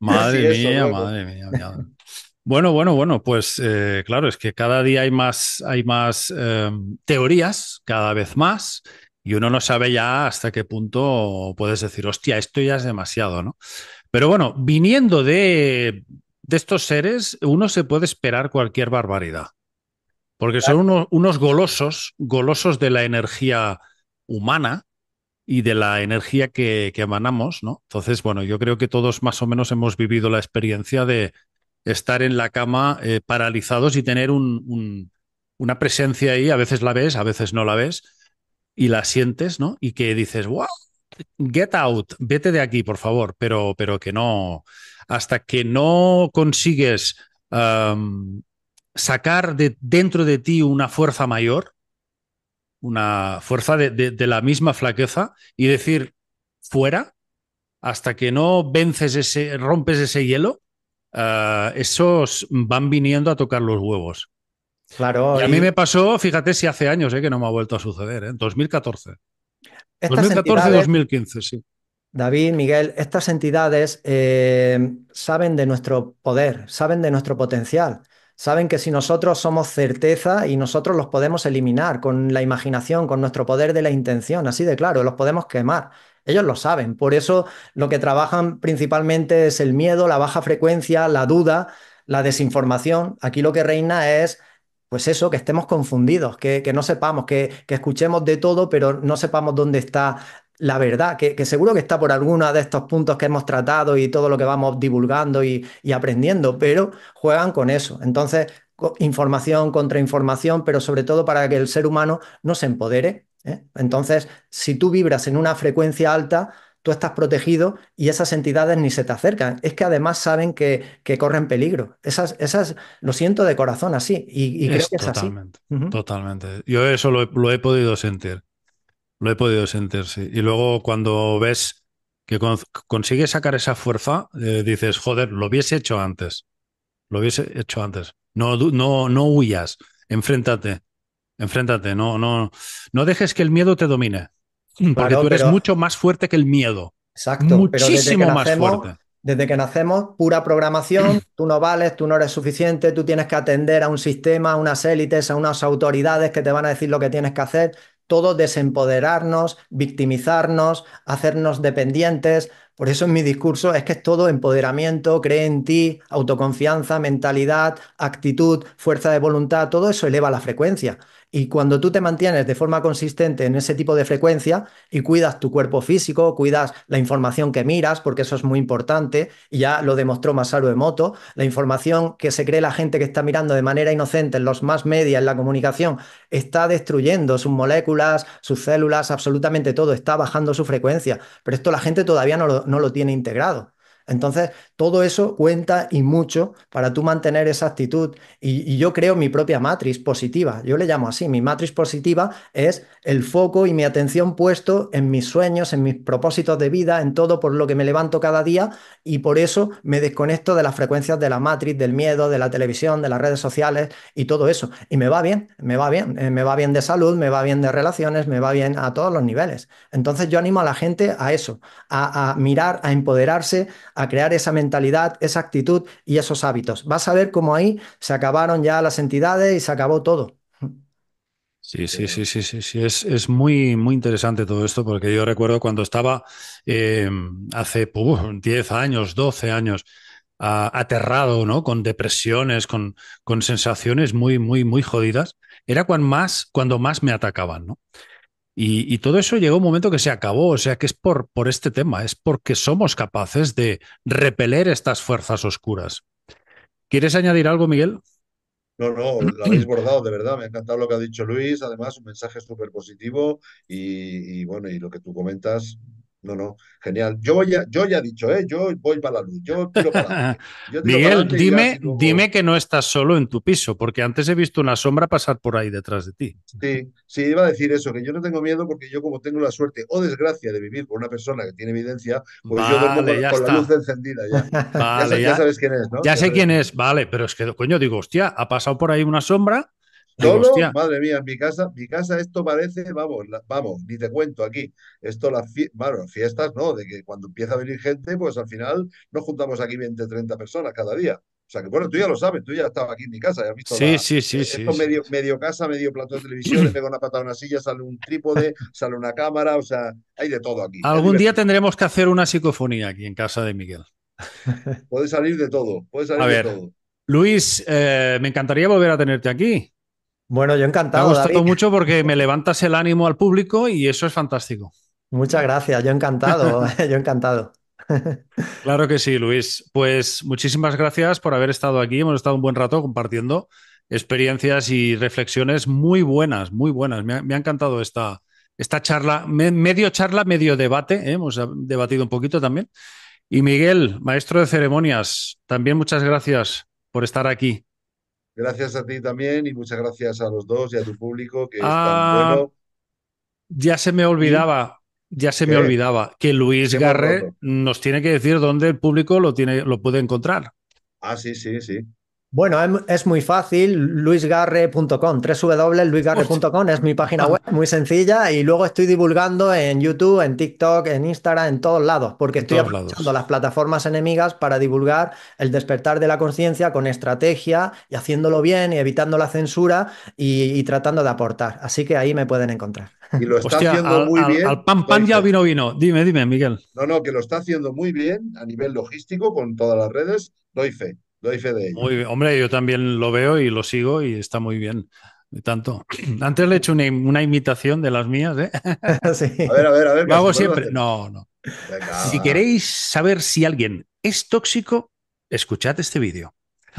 madre, mía, madre mía, madre mía. Bueno, bueno, bueno, pues eh, claro, es que cada día hay más, hay más em, teorías, cada vez más, y uno no sabe ya hasta qué punto puedes decir, hostia, esto ya es demasiado, ¿no? Pero bueno, viniendo de, estos seres, uno se puede esperar cualquier barbaridad, porque son unos, golosos, golosos de la energía humana, y de la energía que, que, emanamos, ¿no? Entonces, bueno, yo creo que todos más o menos hemos vivido la experiencia de estar en la cama eh, paralizados y tener una presencia ahí, a veces la ves, a veces no la ves, y la sientes, ¿no? Y que dices, wow, get out, vete de aquí, por favor, pero, pero que no, hasta que no consigues sacar de, dentro de ti una fuerza mayor, una fuerza de la misma flaqueza y decir, fuera, hasta que no vences ese, rompes ese hielo, eh, esos van viniendo a tocar los huevos. Claro. Y a mí me pasó, fíjate si hace años eh, que no me ha vuelto a suceder, eh, en 2014. 2014-2015, sí. David, Miguel, estas entidades saben de nuestro poder, saben de nuestro potencial, saben que si nosotros somos certeza y nosotros los podemos eliminar con la imaginación, con nuestro poder de la intención, así de claro, los podemos quemar. Ellos lo saben. Por eso lo que trabajan principalmente es el miedo, la baja frecuencia, la duda, la desinformación. Aquí lo que reina es pues eso, que estemos confundidos, que, que no sepamos, que, escuchemos de todo, pero no sepamos dónde está la verdad, que, seguro que está por alguno de estos puntos que hemos tratado y todo lo que vamos divulgando y, y aprendiendo, pero juegan con eso. Entonces, información contra información, pero sobre todo para que el ser humano no se empodere, ¿eh? Entonces, si tú vibras en una frecuencia alta, tú estás protegido y esas entidades ni se te acercan. Es que además saben que, corren peligro. Esas, esas, lo siento de corazón así. Y, creo que es totalmente, así. Totalmente. Yo eso lo, he podido sentir. Lo he podido sentir, sí. Y luego cuando ves que consigues sacar esa fuerza, eh, dices, joder, lo hubiese hecho antes. Lo hubiese hecho antes. No, no, no huyas. Enfréntate. Enfréntate, no, no, no dejes que el miedo te domine. Porque tú eres mucho más fuerte que el miedo. Exacto, muchísimo más fuerte. Desde que nacemos, pura programación, tú no vales, tú no eres suficiente, tú tienes que atender a un sistema, a unas élites, a unas autoridades que te van a decir lo que tienes que hacer. Todo desempoderarnos, victimizarnos, hacernos dependientes, por eso en mi discurso es que es todo empoderamiento, cree en ti, autoconfianza, mentalidad, actitud, fuerza de voluntad, todo eso eleva la frecuencia. Y cuando tú te mantienes de forma consistente en ese tipo de frecuencia y cuidas tu cuerpo físico, cuidas la información que miras, porque eso es muy importante, y ya lo demostró Masaru Emoto, la información que se cree la gente que está mirando de manera inocente en los más media, en la comunicación, está destruyendo sus moléculas, sus células, absolutamente todo, está bajando su frecuencia. Pero esto la gente todavía no lo, no lo tiene integrado. Entonces, todo eso cuenta y mucho para tú mantener esa actitud. Y, yo creo mi propia matriz positiva. Yo le llamo así. Mi matriz positiva es el foco y mi atención puesto en mis sueños, en mis propósitos de vida, en todo por lo que me levanto cada día. Y por eso me desconecto de las frecuencias de la matriz, del miedo, de la televisión, de las redes sociales y todo eso. Y me va bien, me va bien. Eh, me va bien de salud, me va bien de relaciones, me va bien a todos los niveles. Entonces yo animo a la gente a eso, a, a mirar, a empoderarse, a crear esa mentalidad mentalidad, esa actitud y esos hábitos. Vas a ver cómo ahí se acabaron ya las entidades y se acabó todo. Sí, sí, sí, sí, sí, sí. Es, es, muy, muy interesante todo esto, porque yo recuerdo cuando estaba eh, hace 10 años, 12 años, aterrado, ¿no? Con depresiones, con, con sensaciones muy, muy, muy jodidas. Era cuando más, cuando más me atacaban, ¿no? Y, todo eso llegó un momento que se acabó, o sea que es por, este tema, es porque somos capaces de repeler estas fuerzas oscuras. ¿Quieres añadir algo, Miguel? No, no, lo habéis bordado, de verdad. Me ha encantado lo que ha dicho Luis. Además, un mensaje súper positivo. Y, y, bueno, y lo que tú comentas, no, no, genial. Yo ya, yo ya he dicho, ¿eh? yo voy para la luz, yo Miguel, dime, dime que no estás solo en tu piso, porque antes he visto una sombra pasar por ahí detrás de ti. Sí, sí, iba a decir eso, que yo no tengo miedo porque yo como tengo la suerte o desgracia de vivir con una persona que tiene evidencia, pues yo duermo con, la luz encendida ya. sabes, quién es, ¿no? Ya sé quién es, vale, pero es que, coño, digo, hostia, ha pasado por ahí una sombra madre mía, en mi casa, mi casa esto parece, vamos, vamos, ni te cuento aquí. Esto las fiestas, ¿no? De que cuando empieza a venir gente, pues al final nos juntamos aquí 20, 30 personas cada día. O sea que bueno, tú ya lo sabes, tú ya estabas aquí en mi casa, ya has visto. Sí, sí, sí, eh, esto medio, casa, medio plato de televisión, le pego una patada a una silla, sale un trípode, sale una cámara, o sea, hay de todo aquí. Algún día tendremos que hacer una psicofonía aquí en casa de Miguel. Puede salir de todo, puede salir de todo. Luis, eh, me encantaría volver a tenerte aquí. Bueno, yo encantado. Me ha gustado mucho porque me levantas el ánimo al público y eso es fantástico. Muchas gracias, yo encantado, yo encantado. claro que sí, Luis. Pues muchísimas gracias por haber estado aquí. Hemos estado un buen rato compartiendo experiencias y reflexiones muy buenas, muy buenas. Me ha, encantado esta, esta charla, medio charla, medio debate. ¿eh? Hemos debatido un poquito también. Y Miguel, maestro de ceremonias, también muchas gracias por estar aquí. Gracias a ti también y muchas gracias a los dos y a tu público que es tan ah, bueno. Ya se me olvidaba, ya se me olvidaba que Luis Garre nos tiene que decir dónde el público lo tiene, lo puede encontrar. Ah, sí, sí, sí. Bueno, em, es muy fácil, luisgarre.com, www.luisgarre.com es mi página web, muy sencilla, y luego estoy divulgando en YouTube, en TikTok, en Instagram, en todos lados, porque estoy aprovechando las plataformas enemigas para divulgar el despertar de la conciencia con estrategia y haciéndolo bien y evitando la censura y, tratando de aportar. Así que ahí me pueden encontrar. Y lo está haciendo muy bien. Al pan pan ya vino vino. Dime, dime, Miguel. No, no, que lo está haciendo muy bien a nivel logístico con todas las redes, lo hice. Muy Hombre, yo también lo veo y lo sigo y está muy bien. Tanto. Antes le he hecho una, imitación de las mías, ¿eh? A ver, a ver, a ver. Lo hago siempre. No, no. si queréis saber si alguien es tóxico, escuchad este vídeo.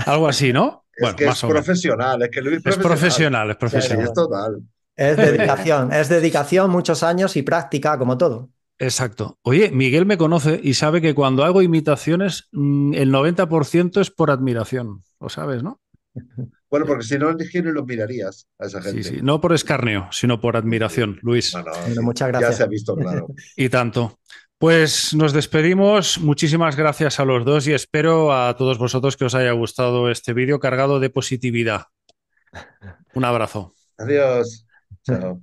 Algo así, ¿no? es que es profesional, es profesional. Es profesional, Es dedicación, es dedicación, muchos años y práctica, como todo. Exacto. Oye, Miguel me conoce y sabe que cuando hago imitaciones, mm, el 90% es por admiración. Lo sabes, ¿no? Bueno, porque si no, no los mirarías a esa gente. Sí, sí. No por escarneo, sino por admiración, Luis. muchas gracias. Ya se ha visto, claro. y tanto. Pues nos despedimos. Muchísimas gracias a los dos y espero a todos vosotros que os haya gustado este vídeo cargado de positividad. Un abrazo. Adiós. Chao.